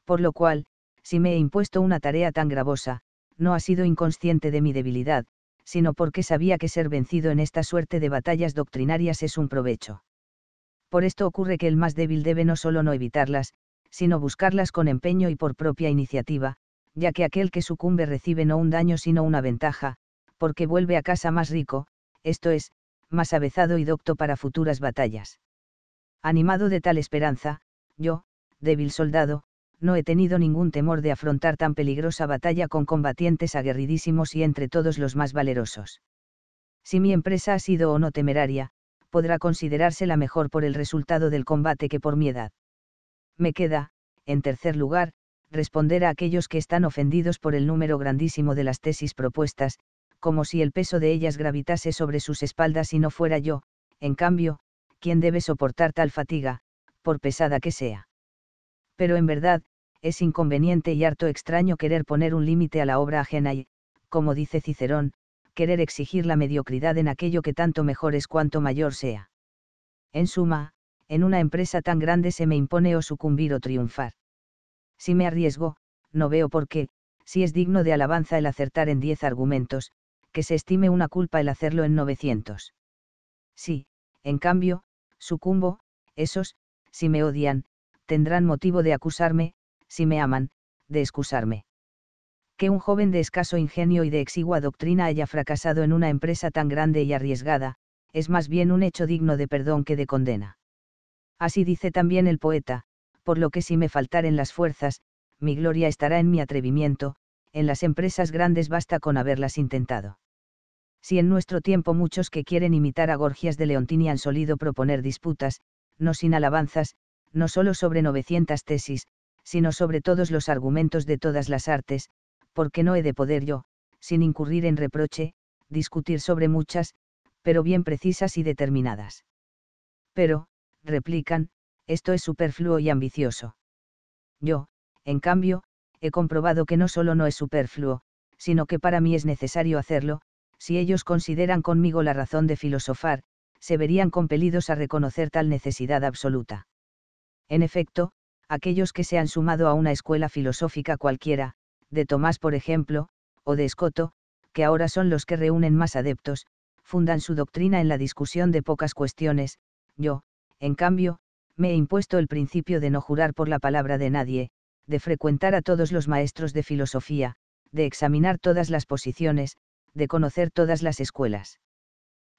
Por lo cual, si me he impuesto una tarea tan gravosa, no ha sido inconsciente de mi debilidad, sino porque sabía que ser vencido en esta suerte de batallas doctrinarias es un provecho. Por esto ocurre que el más débil debe no solo no evitarlas, sino buscarlas con empeño y por propia iniciativa, ya que aquel que sucumbe recibe no un daño sino una ventaja, porque vuelve a casa más rico, esto es, más avezado y docto para futuras batallas. Animado de tal esperanza, yo, débil soldado, no he tenido ningún temor de afrontar tan peligrosa batalla con combatientes aguerridísimos y entre todos los más valerosos. Si mi empresa ha sido o no temeraria, podrá considerarse la mejor por el resultado del combate que por mi edad. Me queda, en tercer lugar, responder a aquellos que están ofendidos por el número grandísimo de las tesis propuestas, como si el peso de ellas gravitase sobre sus espaldas y no fuera yo, en cambio, quien debe soportar tal fatiga, por pesada que sea. Pero en verdad, es inconveniente y harto extraño querer poner un límite a la obra ajena y, como dice Cicerón, querer exigir la mediocridad en aquello que tanto mejor es cuanto mayor sea. En suma, en una empresa tan grande se me impone o sucumbir o triunfar. Si me arriesgo, no veo por qué, si es digno de alabanza el acertar en diez argumentos, que se estime una culpa el hacerlo en novecientos. Sí, en cambio, Sucumbo, esos, si me odian, tendrán motivo de acusarme, si me aman, de excusarme. Que un joven de escaso ingenio y de exigua doctrina haya fracasado en una empresa tan grande y arriesgada, es más bien un hecho digno de perdón que de condena. Así dice también el poeta, por lo que si me faltaren las fuerzas, mi gloria estará en mi atrevimiento, en las empresas grandes basta con haberlas intentado. Si en nuestro tiempo muchos que quieren imitar a Gorgias de Leontini han solido proponer disputas, no sin alabanzas, no solo sobre 900 tesis, sino sobre todos los argumentos de todas las artes, porque no he de poder yo, sin incurrir en reproche, discutir sobre muchas, pero bien precisas y determinadas. Pero, replican, esto es superfluo y ambicioso. Yo, en cambio, he comprobado que no solo no es superfluo, sino que para mí es necesario hacerlo, si ellos consideran conmigo la razón de filosofar, se verían compelidos a reconocer tal necesidad absoluta. En efecto, aquellos que se han sumado a una escuela filosófica cualquiera, de Tomás por ejemplo, o de Escoto, que ahora son los que reúnen más adeptos, fundan su doctrina en la discusión de pocas cuestiones, yo, en cambio, me he impuesto el principio de no jurar por la palabra de nadie, de frecuentar a todos los maestros de filosofía, de examinar todas las posiciones, de conocer todas las escuelas.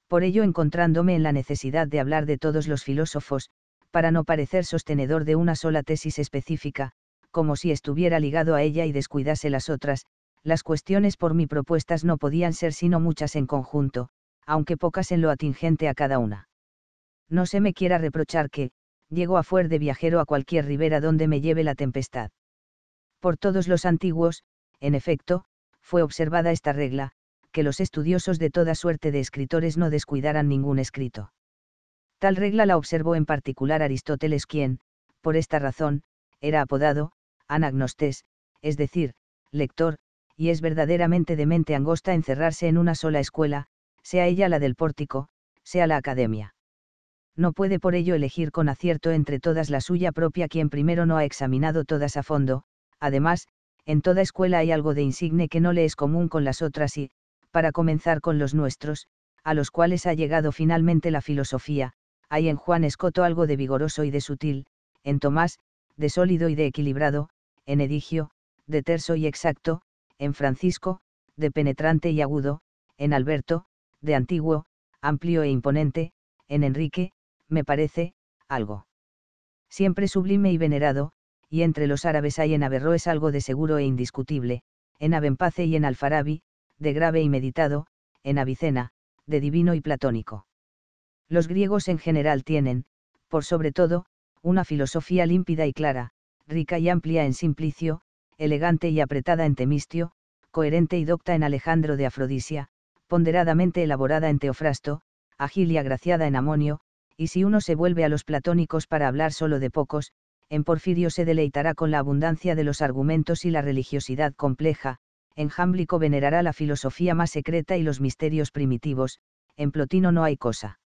Por ello encontrándome en la necesidad de hablar de todos los filósofos, para no parecer sostenedor de una sola tesis específica, como si estuviera ligado a ella y descuidase las otras, las cuestiones por mí propuestas no podían ser sino muchas en conjunto, aunque pocas en lo atingente a cada una. No se me quiera reprochar que, llego a fuer de viajero a cualquier ribera donde me lleve la tempestad. Por todos los antiguos, en efecto, fue observada esta regla, que los estudiosos de toda suerte de escritores no descuidaran ningún escrito. Tal regla la observó en particular Aristóteles quien, por esta razón, era apodado, anagnostés, es decir, lector, y es verdaderamente de mente angosta encerrarse en una sola escuela, sea ella la del pórtico, sea la academia. No puede por ello elegir con acierto entre todas la suya propia quien primero no ha examinado todas a fondo, además, en toda escuela hay algo de insigne que no le es común con las otras y, para comenzar con los nuestros, a los cuales ha llegado finalmente la filosofía, hay en Juan Escoto algo de vigoroso y de sutil, en Tomás, de sólido y de equilibrado, en Edigio, de terso y exacto, en Francisco, de penetrante y agudo, en Alberto, de antiguo, amplio e imponente, en Enrique, me parece, algo. Siempre sublime y venerado, y entre los árabes hay en Averroes algo de seguro e indiscutible, en Abenpace y en Alfarabi, de grave y meditado, en Avicena, de divino y platónico. Los griegos en general tienen, por sobre todo, una filosofía límpida y clara, rica y amplia en Simplicio, elegante y apretada en Temistio, coherente y docta en Alejandro de Afrodisia, ponderadamente elaborada en Teofrasto, ágil y agraciada en Amonio, y si uno se vuelve a los platónicos para hablar solo de pocos, en Porfirio se deleitará con la abundancia de los argumentos y la religiosidad compleja, en Jámblico venerará la filosofía más secreta y los misterios primitivos, en Plotino no hay cosa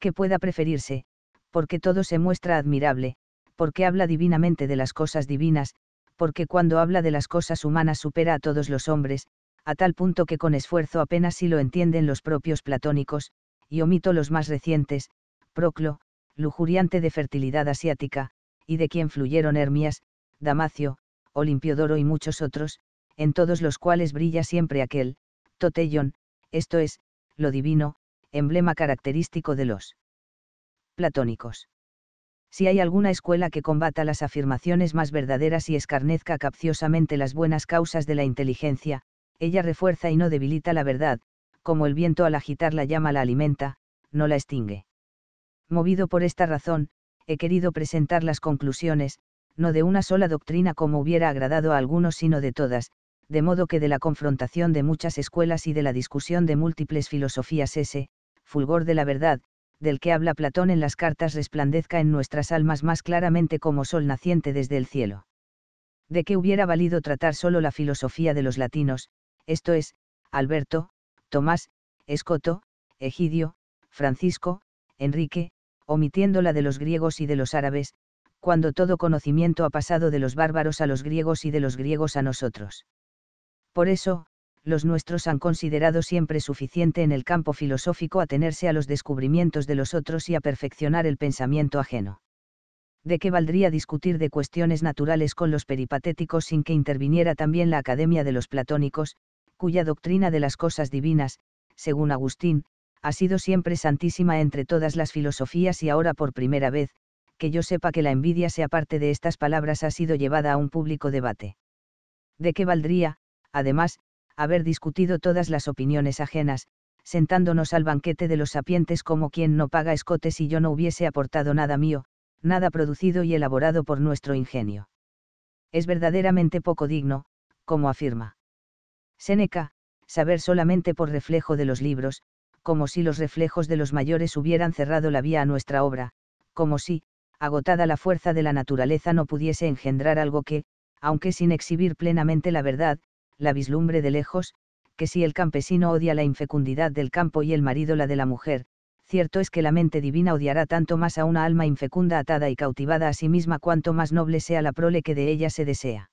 que pueda preferirse, porque todo se muestra admirable, porque habla divinamente de las cosas divinas, porque cuando habla de las cosas humanas supera a todos los hombres, a tal punto que con esfuerzo apenas si lo entienden los propios platónicos, y omito los más recientes, Proclo, lujuriante de fertilidad asiática, y de quien fluyeron Hermias, Damacio, Olimpiodoro y muchos otros, en todos los cuales brilla siempre aquel, totellón, esto es, lo divino, emblema característico de los platónicos. Si hay alguna escuela que combata las afirmaciones más verdaderas y escarnezca capciosamente las buenas causas de la inteligencia, ella refuerza y no debilita la verdad, como el viento al agitar la llama la alimenta, no la extingue. Movido por esta razón, he querido presentar las conclusiones, no de una sola doctrina como hubiera agradado a algunos, sino de todas, de modo que de la confrontación de muchas escuelas y de la discusión de múltiples filosofías ese, fulgor de la verdad, del que habla Platón en las cartas resplandezca en nuestras almas más claramente como sol naciente desde el cielo. De que hubiera valido tratar solo la filosofía de los latinos, esto es, Alberto, Tomás, Escoto, Egidio, Francisco, Enrique, omitiendo la de los griegos y de los árabes, cuando todo conocimiento ha pasado de los bárbaros a los griegos y de los griegos a nosotros. Por eso, los nuestros han considerado siempre suficiente en el campo filosófico atenerse a los descubrimientos de los otros y a perfeccionar el pensamiento ajeno. ¿De qué valdría discutir de cuestiones naturales con los peripatéticos sin que interviniera también la Academia de los Platónicos, cuya doctrina de las cosas divinas, según Agustín, ha sido siempre santísima entre todas las filosofías y ahora por primera vez, que yo sepa que la envidia sea parte de estas palabras ha sido llevada a un público debate. ¿De qué valdría, además, haber discutido todas las opiniones ajenas, sentándonos al banquete de los sapientes como quien no paga escote si yo no hubiese aportado nada mío, nada producido y elaborado por nuestro ingenio. Es verdaderamente poco digno, como afirma. Seneca, saber solamente por reflejo de los libros, como si los reflejos de los mayores hubieran cerrado la vía a nuestra obra, como si, agotada la fuerza de la naturaleza, no pudiese engendrar algo que, aunque sin exhibir plenamente la verdad, la vislumbre de lejos, que si el campesino odia la infecundidad del campo y el marido la de la mujer, cierto es que la mente divina odiará tanto más a una alma infecunda atada y cautivada a sí misma cuanto más noble sea la prole que de ella se desea.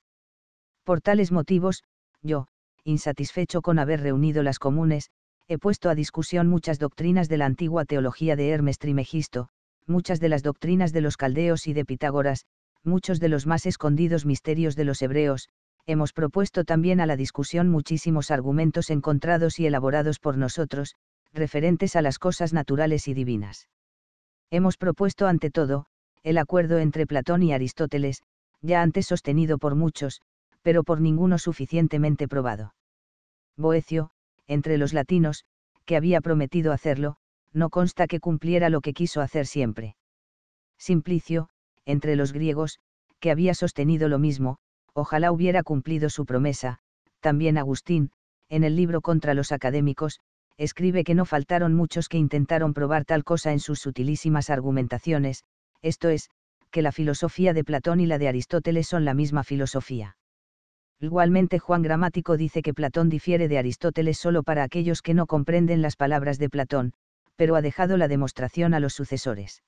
Por tales motivos, yo, insatisfecho con haber reunido las comunes, he puesto a discusión muchas doctrinas de la antigua teología de Hermes Trimegisto, muchas de las doctrinas de los caldeos y de Pitágoras, muchos de los más escondidos misterios de los hebreos, hemos propuesto también a la discusión muchísimos argumentos encontrados y elaborados por nosotros, referentes a las cosas naturales y divinas. Hemos propuesto ante todo, el acuerdo entre Platón y Aristóteles, ya antes sostenido por muchos, pero por ninguno suficientemente probado. Boecio, entre los latinos, que había prometido hacerlo, no consta que cumpliera lo que quiso hacer siempre. Simplicio, entre los griegos, que había sostenido lo mismo, ojalá hubiera cumplido su promesa. También Agustín, en el libro Contra los académicos, escribe que no faltaron muchos que intentaron probar tal cosa en sus sutilísimas argumentaciones, esto es, que la filosofía de Platón y la de Aristóteles son la misma filosofía. Igualmente Juan Gramático dice que Platón difiere de Aristóteles solo para aquellos que no comprenden las palabras de Platón, pero ha dejado la demostración a los sucesores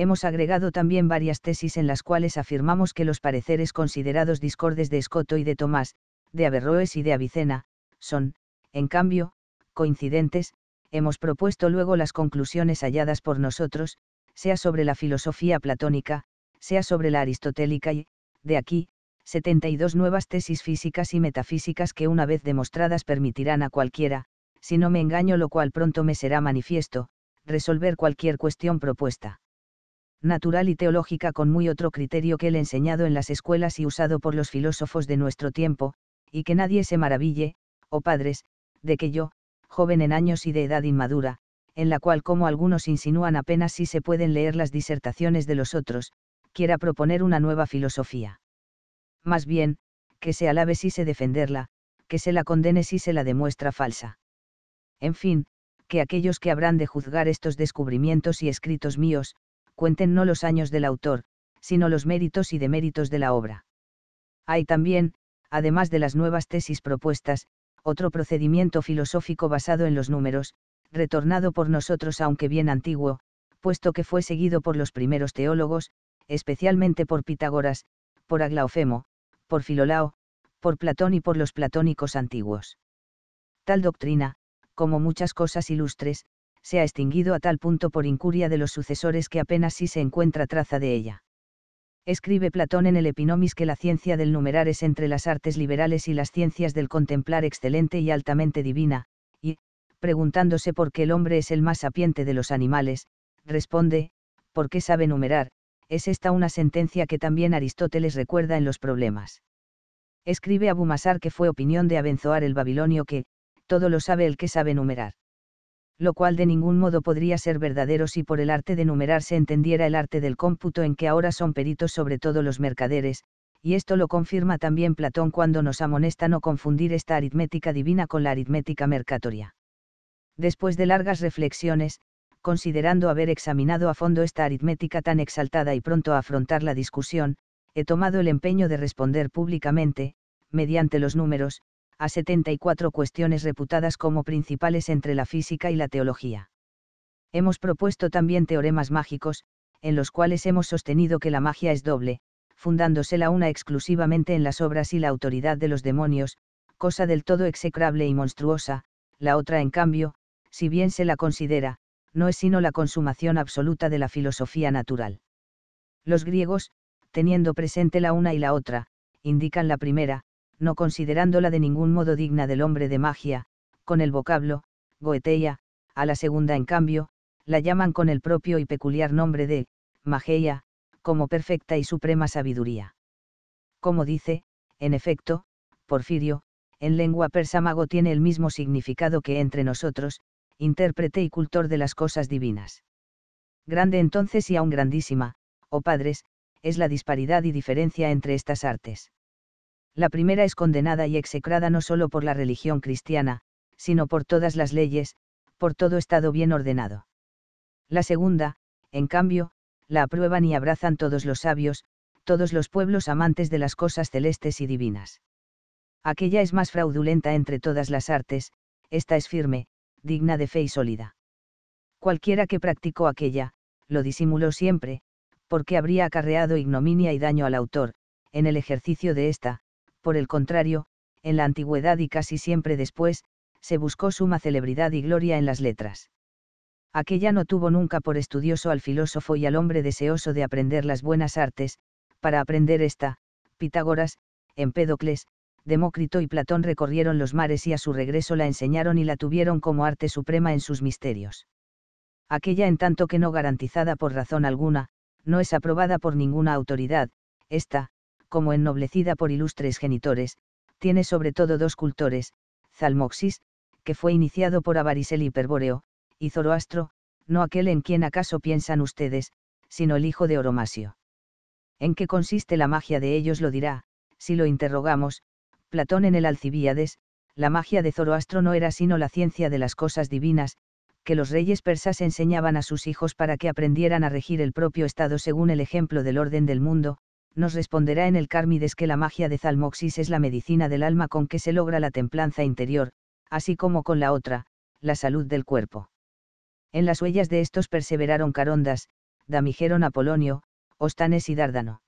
hemos agregado también varias tesis en las cuales afirmamos que los pareceres considerados discordes de Escoto y de Tomás, de Averroes y de Avicena, son, en cambio, coincidentes, hemos propuesto luego las conclusiones halladas por nosotros, sea sobre la filosofía platónica, sea sobre la aristotélica y, de aquí, 72 nuevas tesis físicas y metafísicas que una vez demostradas permitirán a cualquiera, si no me engaño lo cual pronto me será manifiesto, resolver cualquier cuestión propuesta natural y teológica con muy otro criterio que el enseñado en las escuelas y usado por los filósofos de nuestro tiempo, y que nadie se maraville, oh padres, de que yo, joven en años y de edad inmadura, en la cual como algunos insinúan apenas si se pueden leer las disertaciones de los otros, quiera proponer una nueva filosofía. Más bien, que se alabe si se defenderla, que se la condene si se la demuestra falsa. En fin, que aquellos que habrán de juzgar estos descubrimientos y escritos míos, cuenten no los años del autor, sino los méritos y deméritos de la obra. Hay también, además de las nuevas tesis propuestas, otro procedimiento filosófico basado en los números, retornado por nosotros aunque bien antiguo, puesto que fue seguido por los primeros teólogos, especialmente por Pitágoras, por Aglaofemo, por Filolao, por Platón y por los platónicos antiguos. Tal doctrina, como muchas cosas ilustres, se ha extinguido a tal punto por incuria de los sucesores que apenas si sí se encuentra traza de ella. Escribe Platón en el Epinomis que la ciencia del numerar es entre las artes liberales y las ciencias del contemplar excelente y altamente divina, y, preguntándose por qué el hombre es el más sapiente de los animales, responde, ¿por qué sabe numerar? Es esta una sentencia que también Aristóteles recuerda en los problemas. Escribe Abumasar que fue opinión de Abenzoar el babilonio que, todo lo sabe el que sabe numerar lo cual de ningún modo podría ser verdadero si por el arte de numerar se entendiera el arte del cómputo en que ahora son peritos sobre todo los mercaderes, y esto lo confirma también Platón cuando nos amonesta no confundir esta aritmética divina con la aritmética mercatoria. Después de largas reflexiones, considerando haber examinado a fondo esta aritmética tan exaltada y pronto a afrontar la discusión, he tomado el empeño de responder públicamente, mediante los números, a 74 cuestiones reputadas como principales entre la física y la teología. Hemos propuesto también teoremas mágicos, en los cuales hemos sostenido que la magia es doble, fundándose la una exclusivamente en las obras y la autoridad de los demonios, cosa del todo execrable y monstruosa, la otra en cambio, si bien se la considera, no es sino la consumación absoluta de la filosofía natural. Los griegos, teniendo presente la una y la otra, indican la primera, no considerándola de ningún modo digna del hombre de magia, con el vocablo, Goeteia, a la segunda en cambio, la llaman con el propio y peculiar nombre de, Mageia, como perfecta y suprema sabiduría. Como dice, en efecto, Porfirio, en lengua persa mago tiene el mismo significado que entre nosotros, intérprete y cultor de las cosas divinas. Grande entonces y aún grandísima, oh padres, es la disparidad y diferencia entre estas artes la primera es condenada y execrada no solo por la religión cristiana, sino por todas las leyes, por todo Estado bien ordenado. La segunda, en cambio, la aprueban y abrazan todos los sabios, todos los pueblos amantes de las cosas celestes y divinas. Aquella es más fraudulenta entre todas las artes, esta es firme, digna de fe y sólida. Cualquiera que practicó aquella, lo disimuló siempre, porque habría acarreado ignominia y daño al autor, en el ejercicio de esta, por el contrario, en la antigüedad y casi siempre después, se buscó suma celebridad y gloria en las letras. Aquella no tuvo nunca por estudioso al filósofo y al hombre deseoso de aprender las buenas artes, para aprender esta, Pitágoras, Empédocles, Demócrito y Platón recorrieron los mares y a su regreso la enseñaron y la tuvieron como arte suprema en sus misterios. Aquella en tanto que no garantizada por razón alguna, no es aprobada por ninguna autoridad, esta, como ennoblecida por ilustres genitores, tiene sobre todo dos cultores, Zalmoxis, que fue iniciado por el Hiperbóreo, y Zoroastro, no aquel en quien acaso piensan ustedes, sino el hijo de Oromasio. ¿En qué consiste la magia de ellos lo dirá, si lo interrogamos, Platón en el Alcibíades, la magia de Zoroastro no era sino la ciencia de las cosas divinas, que los reyes persas enseñaban a sus hijos para que aprendieran a regir el propio estado según el ejemplo del orden del mundo, nos responderá en el Cármides que la magia de Zalmoxis es la medicina del alma con que se logra la templanza interior, así como con la otra, la salud del cuerpo. En las huellas de estos perseveraron Carondas, damijeron Apolonio, Ostanes y Dárdano.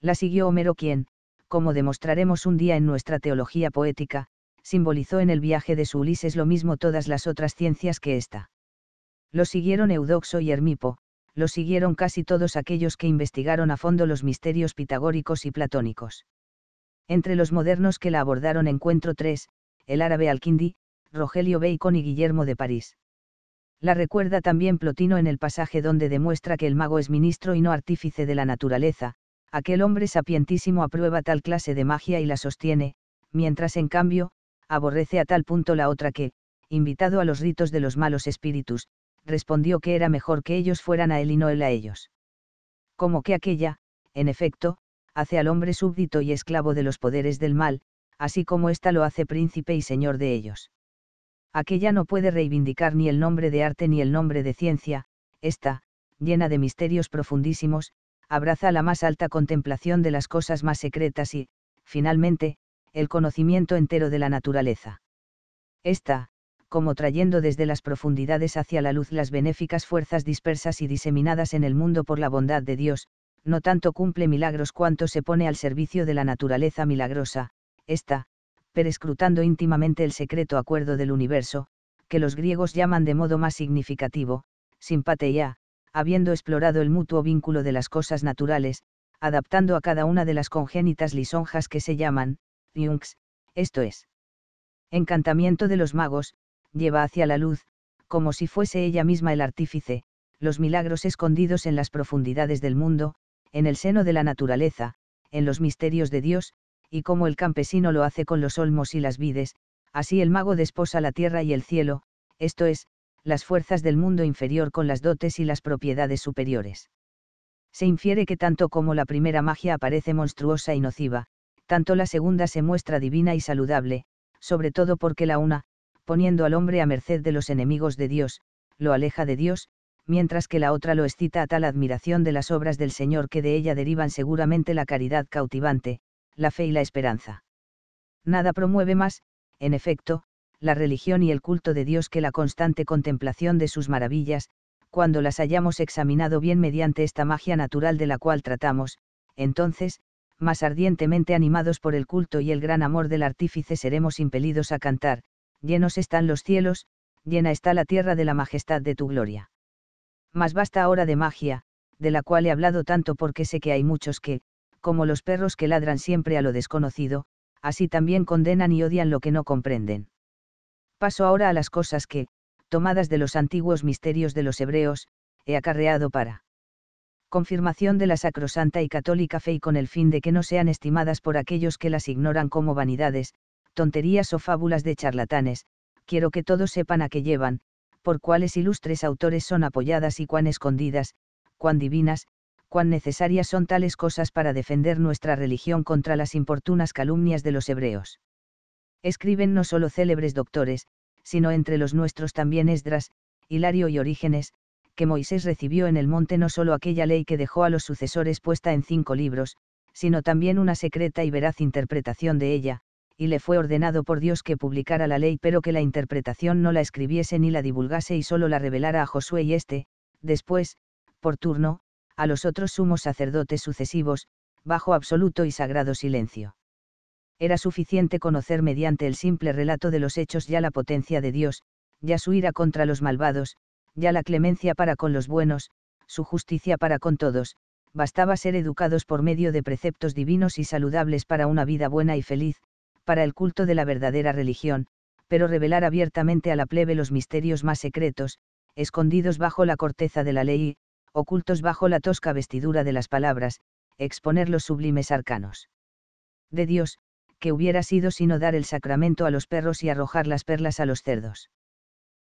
La siguió Homero quien, como demostraremos un día en nuestra teología poética, simbolizó en el viaje de su Ulises lo mismo todas las otras ciencias que ésta. Lo siguieron Eudoxo y Hermipo, lo siguieron casi todos aquellos que investigaron a fondo los misterios pitagóricos y platónicos. Entre los modernos que la abordaron encuentro tres, el árabe Alkindi, Rogelio Bacon y Guillermo de París. La recuerda también Plotino en el pasaje donde demuestra que el mago es ministro y no artífice de la naturaleza, aquel hombre sapientísimo aprueba tal clase de magia y la sostiene, mientras en cambio, aborrece a tal punto la otra que, invitado a los ritos de los malos espíritus, respondió que era mejor que ellos fueran a él y no él a ellos. Como que aquella, en efecto, hace al hombre súbdito y esclavo de los poderes del mal, así como ésta lo hace príncipe y señor de ellos. Aquella no puede reivindicar ni el nombre de arte ni el nombre de ciencia, ésta, llena de misterios profundísimos, abraza la más alta contemplación de las cosas más secretas y, finalmente, el conocimiento entero de la naturaleza. Esta, como trayendo desde las profundidades hacia la luz las benéficas fuerzas dispersas y diseminadas en el mundo por la bondad de Dios, no tanto cumple milagros cuanto se pone al servicio de la naturaleza milagrosa, esta, perescrutando íntimamente el secreto acuerdo del universo, que los griegos llaman de modo más significativo, simpatía, habiendo explorado el mutuo vínculo de las cosas naturales, adaptando a cada una de las congénitas lisonjas que se llaman, yunks, esto es. Encantamiento de los magos, lleva hacia la luz, como si fuese ella misma el artífice, los milagros escondidos en las profundidades del mundo, en el seno de la naturaleza, en los misterios de Dios, y como el campesino lo hace con los olmos y las vides, así el mago desposa la tierra y el cielo, esto es, las fuerzas del mundo inferior con las dotes y las propiedades superiores. Se infiere que tanto como la primera magia aparece monstruosa y nociva, tanto la segunda se muestra divina y saludable, sobre todo porque la una, poniendo al hombre a merced de los enemigos de Dios, lo aleja de Dios, mientras que la otra lo excita a tal admiración de las obras del Señor que de ella derivan seguramente la caridad cautivante, la fe y la esperanza. Nada promueve más, en efecto, la religión y el culto de Dios que la constante contemplación de sus maravillas, cuando las hayamos examinado bien mediante esta magia natural de la cual tratamos, entonces, más ardientemente animados por el culto y el gran amor del artífice seremos impelidos a cantar, llenos están los cielos, llena está la tierra de la majestad de tu gloria. Mas basta ahora de magia, de la cual he hablado tanto porque sé que hay muchos que, como los perros que ladran siempre a lo desconocido, así también condenan y odian lo que no comprenden. Paso ahora a las cosas que, tomadas de los antiguos misterios de los hebreos, he acarreado para confirmación de la sacrosanta y católica fe y con el fin de que no sean estimadas por aquellos que las ignoran como vanidades, tonterías o fábulas de charlatanes, quiero que todos sepan a qué llevan, por cuáles ilustres autores son apoyadas y cuán escondidas, cuán divinas, cuán necesarias son tales cosas para defender nuestra religión contra las importunas calumnias de los hebreos. Escriben no solo célebres doctores, sino entre los nuestros también Esdras, Hilario y Orígenes, que Moisés recibió en el monte no solo aquella ley que dejó a los sucesores puesta en cinco libros, sino también una secreta y veraz interpretación de ella, y le fue ordenado por Dios que publicara la ley pero que la interpretación no la escribiese ni la divulgase y solo la revelara a Josué y éste, después, por turno, a los otros sumos sacerdotes sucesivos, bajo absoluto y sagrado silencio. Era suficiente conocer mediante el simple relato de los hechos ya la potencia de Dios, ya su ira contra los malvados, ya la clemencia para con los buenos, su justicia para con todos, bastaba ser educados por medio de preceptos divinos y saludables para una vida buena y feliz, para el culto de la verdadera religión, pero revelar abiertamente a la plebe los misterios más secretos, escondidos bajo la corteza de la ley ocultos bajo la tosca vestidura de las palabras, exponer los sublimes arcanos. De Dios, que hubiera sido sino dar el sacramento a los perros y arrojar las perlas a los cerdos.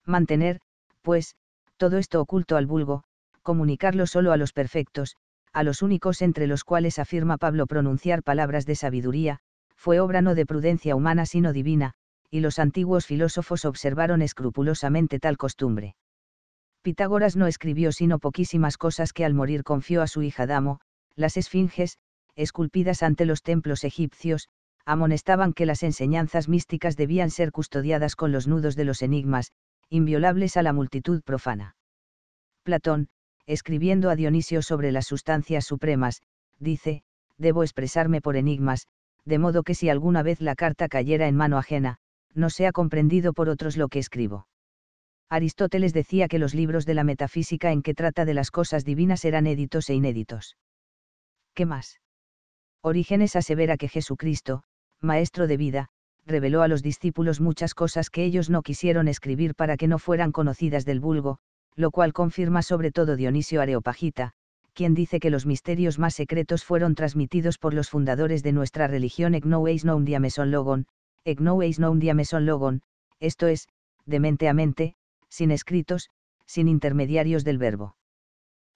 Mantener, pues, todo esto oculto al vulgo, comunicarlo solo a los perfectos, a los únicos entre los cuales afirma Pablo pronunciar palabras de sabiduría, fue obra no de prudencia humana sino divina, y los antiguos filósofos observaron escrupulosamente tal costumbre. Pitágoras no escribió sino poquísimas cosas que al morir confió a su hija Damo, las esfinges, esculpidas ante los templos egipcios, amonestaban que las enseñanzas místicas debían ser custodiadas con los nudos de los enigmas, inviolables a la multitud profana. Platón, escribiendo a Dionisio sobre las sustancias supremas, dice, debo expresarme por enigmas, de modo que si alguna vez la carta cayera en mano ajena, no sea comprendido por otros lo que escribo. Aristóteles decía que los libros de la metafísica en que trata de las cosas divinas eran éditos e inéditos. ¿Qué más? Orígenes asevera que Jesucristo, maestro de vida, reveló a los discípulos muchas cosas que ellos no quisieron escribir para que no fueran conocidas del vulgo, lo cual confirma sobre todo Dionisio Areopagita, quien dice que los misterios más secretos fueron transmitidos por los fundadores de nuestra religión Egnou eis non diameson logon, Egnou diameson logon, esto es, de mente a mente, sin escritos, sin intermediarios del verbo.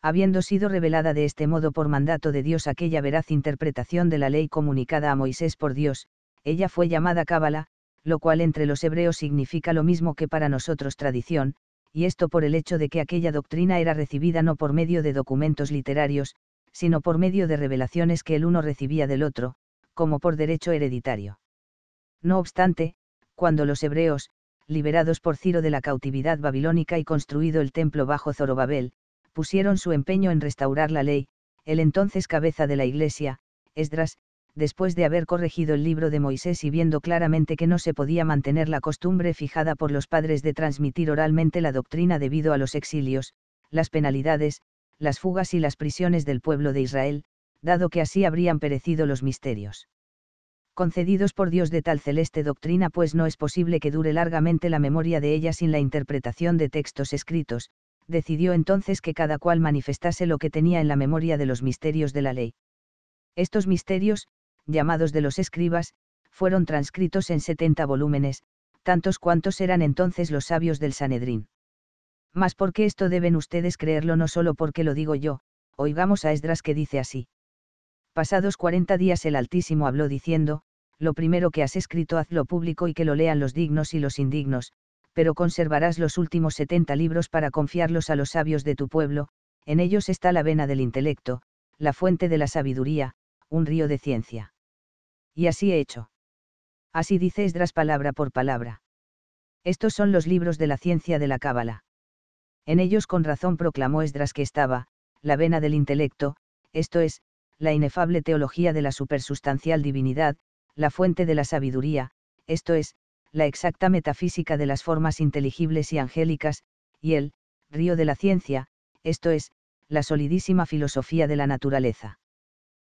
Habiendo sido revelada de este modo por mandato de Dios aquella veraz interpretación de la ley comunicada a Moisés por Dios, ella fue llamada Cábala, lo cual entre los hebreos significa lo mismo que para nosotros tradición, y esto por el hecho de que aquella doctrina era recibida no por medio de documentos literarios, sino por medio de revelaciones que el uno recibía del otro, como por derecho hereditario. No obstante, cuando los hebreos, liberados por Ciro de la cautividad babilónica y construido el templo bajo Zorobabel, pusieron su empeño en restaurar la ley, el entonces cabeza de la iglesia, Esdras, después de haber corregido el libro de Moisés y viendo claramente que no se podía mantener la costumbre fijada por los padres de transmitir oralmente la doctrina debido a los exilios, las penalidades, las fugas y las prisiones del pueblo de Israel, dado que así habrían perecido los misterios. Concedidos por Dios de tal celeste doctrina, pues no es posible que dure largamente la memoria de ella sin la interpretación de textos escritos, decidió entonces que cada cual manifestase lo que tenía en la memoria de los misterios de la ley. Estos misterios, llamados de los escribas, fueron transcritos en setenta volúmenes, tantos cuantos eran entonces los sabios del Sanedrín. Mas porque esto deben ustedes creerlo no solo porque lo digo yo, oigamos a Esdras que dice así. Pasados cuarenta días el Altísimo habló diciendo, lo primero que has escrito hazlo público y que lo lean los dignos y los indignos, pero conservarás los últimos setenta libros para confiarlos a los sabios de tu pueblo, en ellos está la vena del intelecto, la fuente de la sabiduría, un río de ciencia y así he hecho. Así dice Esdras palabra por palabra. Estos son los libros de la ciencia de la Cábala. En ellos con razón proclamó Esdras que estaba, la vena del intelecto, esto es, la inefable teología de la supersustancial divinidad, la fuente de la sabiduría, esto es, la exacta metafísica de las formas inteligibles y angélicas, y el, río de la ciencia, esto es, la solidísima filosofía de la naturaleza.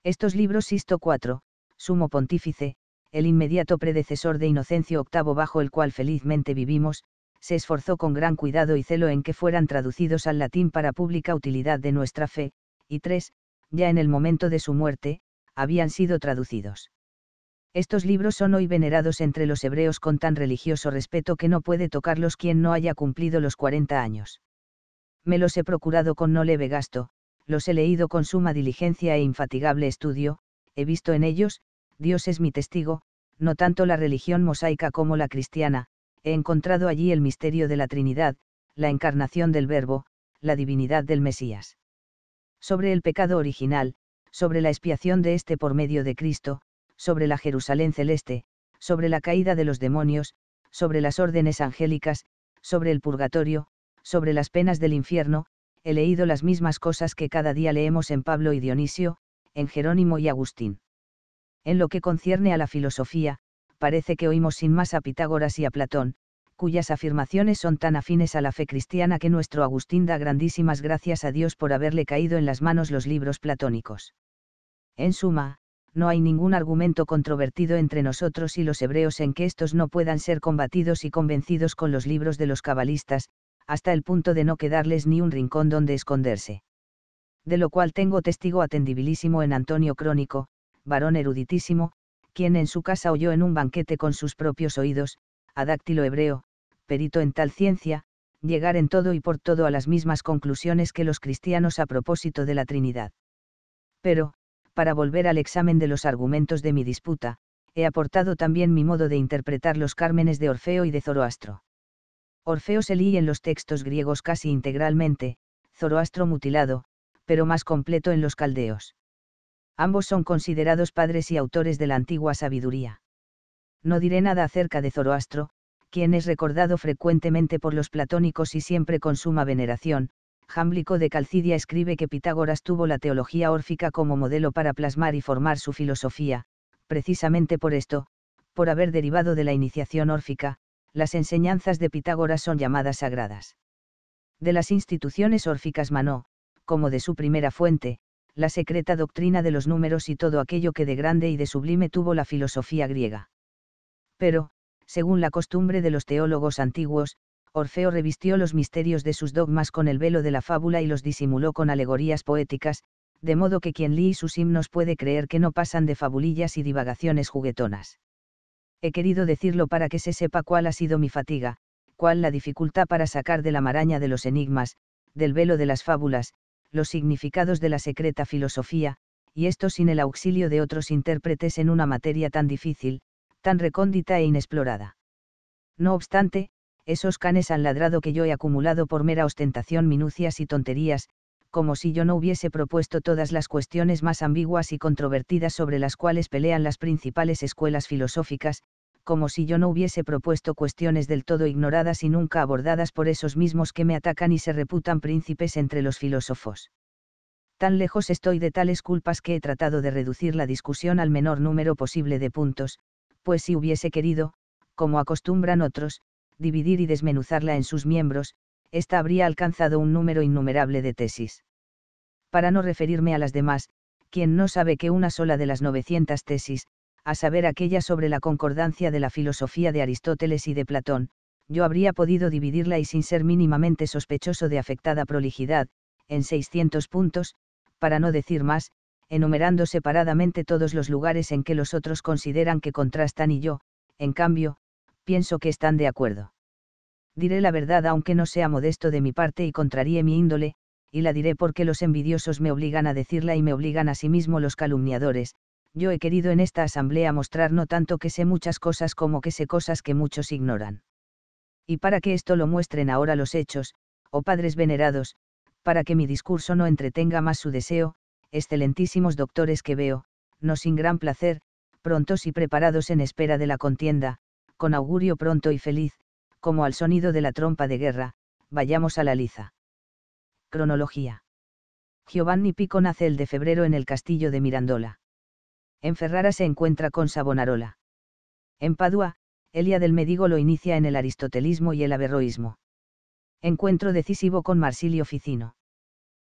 Estos libros Sisto 4, sumo pontífice, el inmediato predecesor de Inocencio VIII bajo el cual felizmente vivimos, se esforzó con gran cuidado y celo en que fueran traducidos al latín para pública utilidad de nuestra fe, y tres, ya en el momento de su muerte, habían sido traducidos. Estos libros son hoy venerados entre los hebreos con tan religioso respeto que no puede tocarlos quien no haya cumplido los 40 años. Me los he procurado con no leve gasto, los he leído con suma diligencia e infatigable estudio, he visto en ellos, Dios es mi testigo, no tanto la religión mosaica como la cristiana, he encontrado allí el misterio de la Trinidad, la encarnación del Verbo, la divinidad del Mesías. Sobre el pecado original, sobre la expiación de éste por medio de Cristo, sobre la Jerusalén celeste, sobre la caída de los demonios, sobre las órdenes angélicas, sobre el purgatorio, sobre las penas del infierno, he leído las mismas cosas que cada día leemos en Pablo y Dionisio, en Jerónimo y Agustín. En lo que concierne a la filosofía, parece que oímos sin más a Pitágoras y a Platón, cuyas afirmaciones son tan afines a la fe cristiana que nuestro Agustín da grandísimas gracias a Dios por haberle caído en las manos los libros platónicos. En suma, no hay ningún argumento controvertido entre nosotros y los hebreos en que estos no puedan ser combatidos y convencidos con los libros de los cabalistas, hasta el punto de no quedarles ni un rincón donde esconderse de lo cual tengo testigo atendibilísimo en Antonio Crónico, varón eruditísimo, quien en su casa oyó en un banquete con sus propios oídos, adáctilo hebreo, perito en tal ciencia, llegar en todo y por todo a las mismas conclusiones que los cristianos a propósito de la Trinidad. Pero, para volver al examen de los argumentos de mi disputa, he aportado también mi modo de interpretar los cármenes de Orfeo y de Zoroastro. Orfeo se lee en los textos griegos casi integralmente, Zoroastro mutilado, pero más completo en los caldeos. Ambos son considerados padres y autores de la antigua sabiduría. No diré nada acerca de Zoroastro, quien es recordado frecuentemente por los platónicos y siempre con suma veneración, Jámblico de Calcidia escribe que Pitágoras tuvo la teología órfica como modelo para plasmar y formar su filosofía, precisamente por esto, por haber derivado de la iniciación órfica, las enseñanzas de Pitágoras son llamadas sagradas. De las instituciones órficas manó, como de su primera fuente, la secreta doctrina de los números y todo aquello que de grande y de sublime tuvo la filosofía griega. Pero, según la costumbre de los teólogos antiguos, Orfeo revistió los misterios de sus dogmas con el velo de la fábula y los disimuló con alegorías poéticas, de modo que quien lee sus himnos puede creer que no pasan de fabulillas y divagaciones juguetonas. He querido decirlo para que se sepa cuál ha sido mi fatiga, cuál la dificultad para sacar de la maraña de los enigmas, del velo de las fábulas, los significados de la secreta filosofía, y esto sin el auxilio de otros intérpretes en una materia tan difícil, tan recóndita e inexplorada. No obstante, esos canes han ladrado que yo he acumulado por mera ostentación minucias y tonterías, como si yo no hubiese propuesto todas las cuestiones más ambiguas y controvertidas sobre las cuales pelean las principales escuelas filosóficas, como si yo no hubiese propuesto cuestiones del todo ignoradas y nunca abordadas por esos mismos que me atacan y se reputan príncipes entre los filósofos. Tan lejos estoy de tales culpas que he tratado de reducir la discusión al menor número posible de puntos, pues si hubiese querido, como acostumbran otros, dividir y desmenuzarla en sus miembros, ésta habría alcanzado un número innumerable de tesis. Para no referirme a las demás, quien no sabe que una sola de las 900 tesis, a saber aquella sobre la concordancia de la filosofía de Aristóteles y de Platón, yo habría podido dividirla y sin ser mínimamente sospechoso de afectada prolijidad, en 600 puntos, para no decir más, enumerando separadamente todos los lugares en que los otros consideran que contrastan y yo, en cambio, pienso que están de acuerdo. Diré la verdad aunque no sea modesto de mi parte y contraríe mi índole, y la diré porque los envidiosos me obligan a decirla y me obligan a sí mismo los calumniadores, yo he querido en esta asamblea mostrar no tanto que sé muchas cosas como que sé cosas que muchos ignoran. Y para que esto lo muestren ahora los hechos, oh padres venerados, para que mi discurso no entretenga más su deseo, excelentísimos doctores que veo, no sin gran placer, prontos y preparados en espera de la contienda, con augurio pronto y feliz, como al sonido de la trompa de guerra, vayamos a la liza. Cronología. Giovanni Pico nace el de febrero en el castillo de Mirandola en Ferrara se encuentra con Savonarola. En Padua, Elia del Medigo lo inicia en el aristotelismo y el averroísmo. Encuentro decisivo con Marsilio Ficino.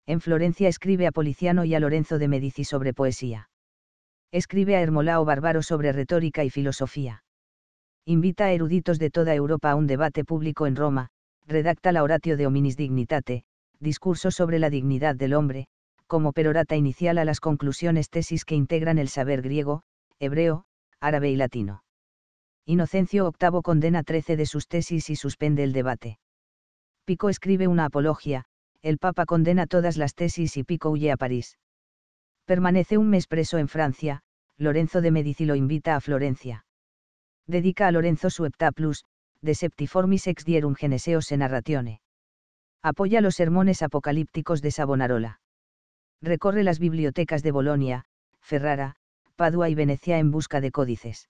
En Florencia escribe a Policiano y a Lorenzo de Medici sobre poesía. Escribe a Hermolao Barbaro sobre retórica y filosofía. Invita a eruditos de toda Europa a un debate público en Roma, redacta la Oratio de Hominis Dignitate, discurso sobre la dignidad del hombre, como perorata inicial a las conclusiones tesis que integran el saber griego, hebreo, árabe y latino. Inocencio VIII condena 13 de sus tesis y suspende el debate. Pico escribe una apología, el Papa condena todas las tesis y Pico huye a París. Permanece un mes preso en Francia, Lorenzo de Medici lo invita a Florencia. Dedica a Lorenzo su Heptaplus, de Septiformis ex dierum geneseos en narratione. Apoya los sermones apocalípticos de Savonarola recorre las bibliotecas de Bolonia, Ferrara, Padua y Venecia en busca de códices.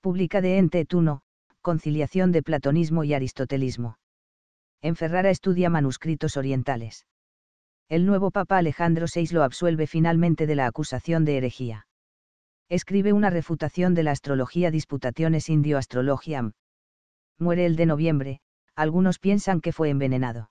Publica de Ente Uno, Conciliación de Platonismo y Aristotelismo. En Ferrara estudia manuscritos orientales. El nuevo Papa Alejandro VI lo absuelve finalmente de la acusación de herejía. Escribe una refutación de la astrología Disputaciones Indio Astrologiam. Muere el de noviembre, algunos piensan que fue envenenado.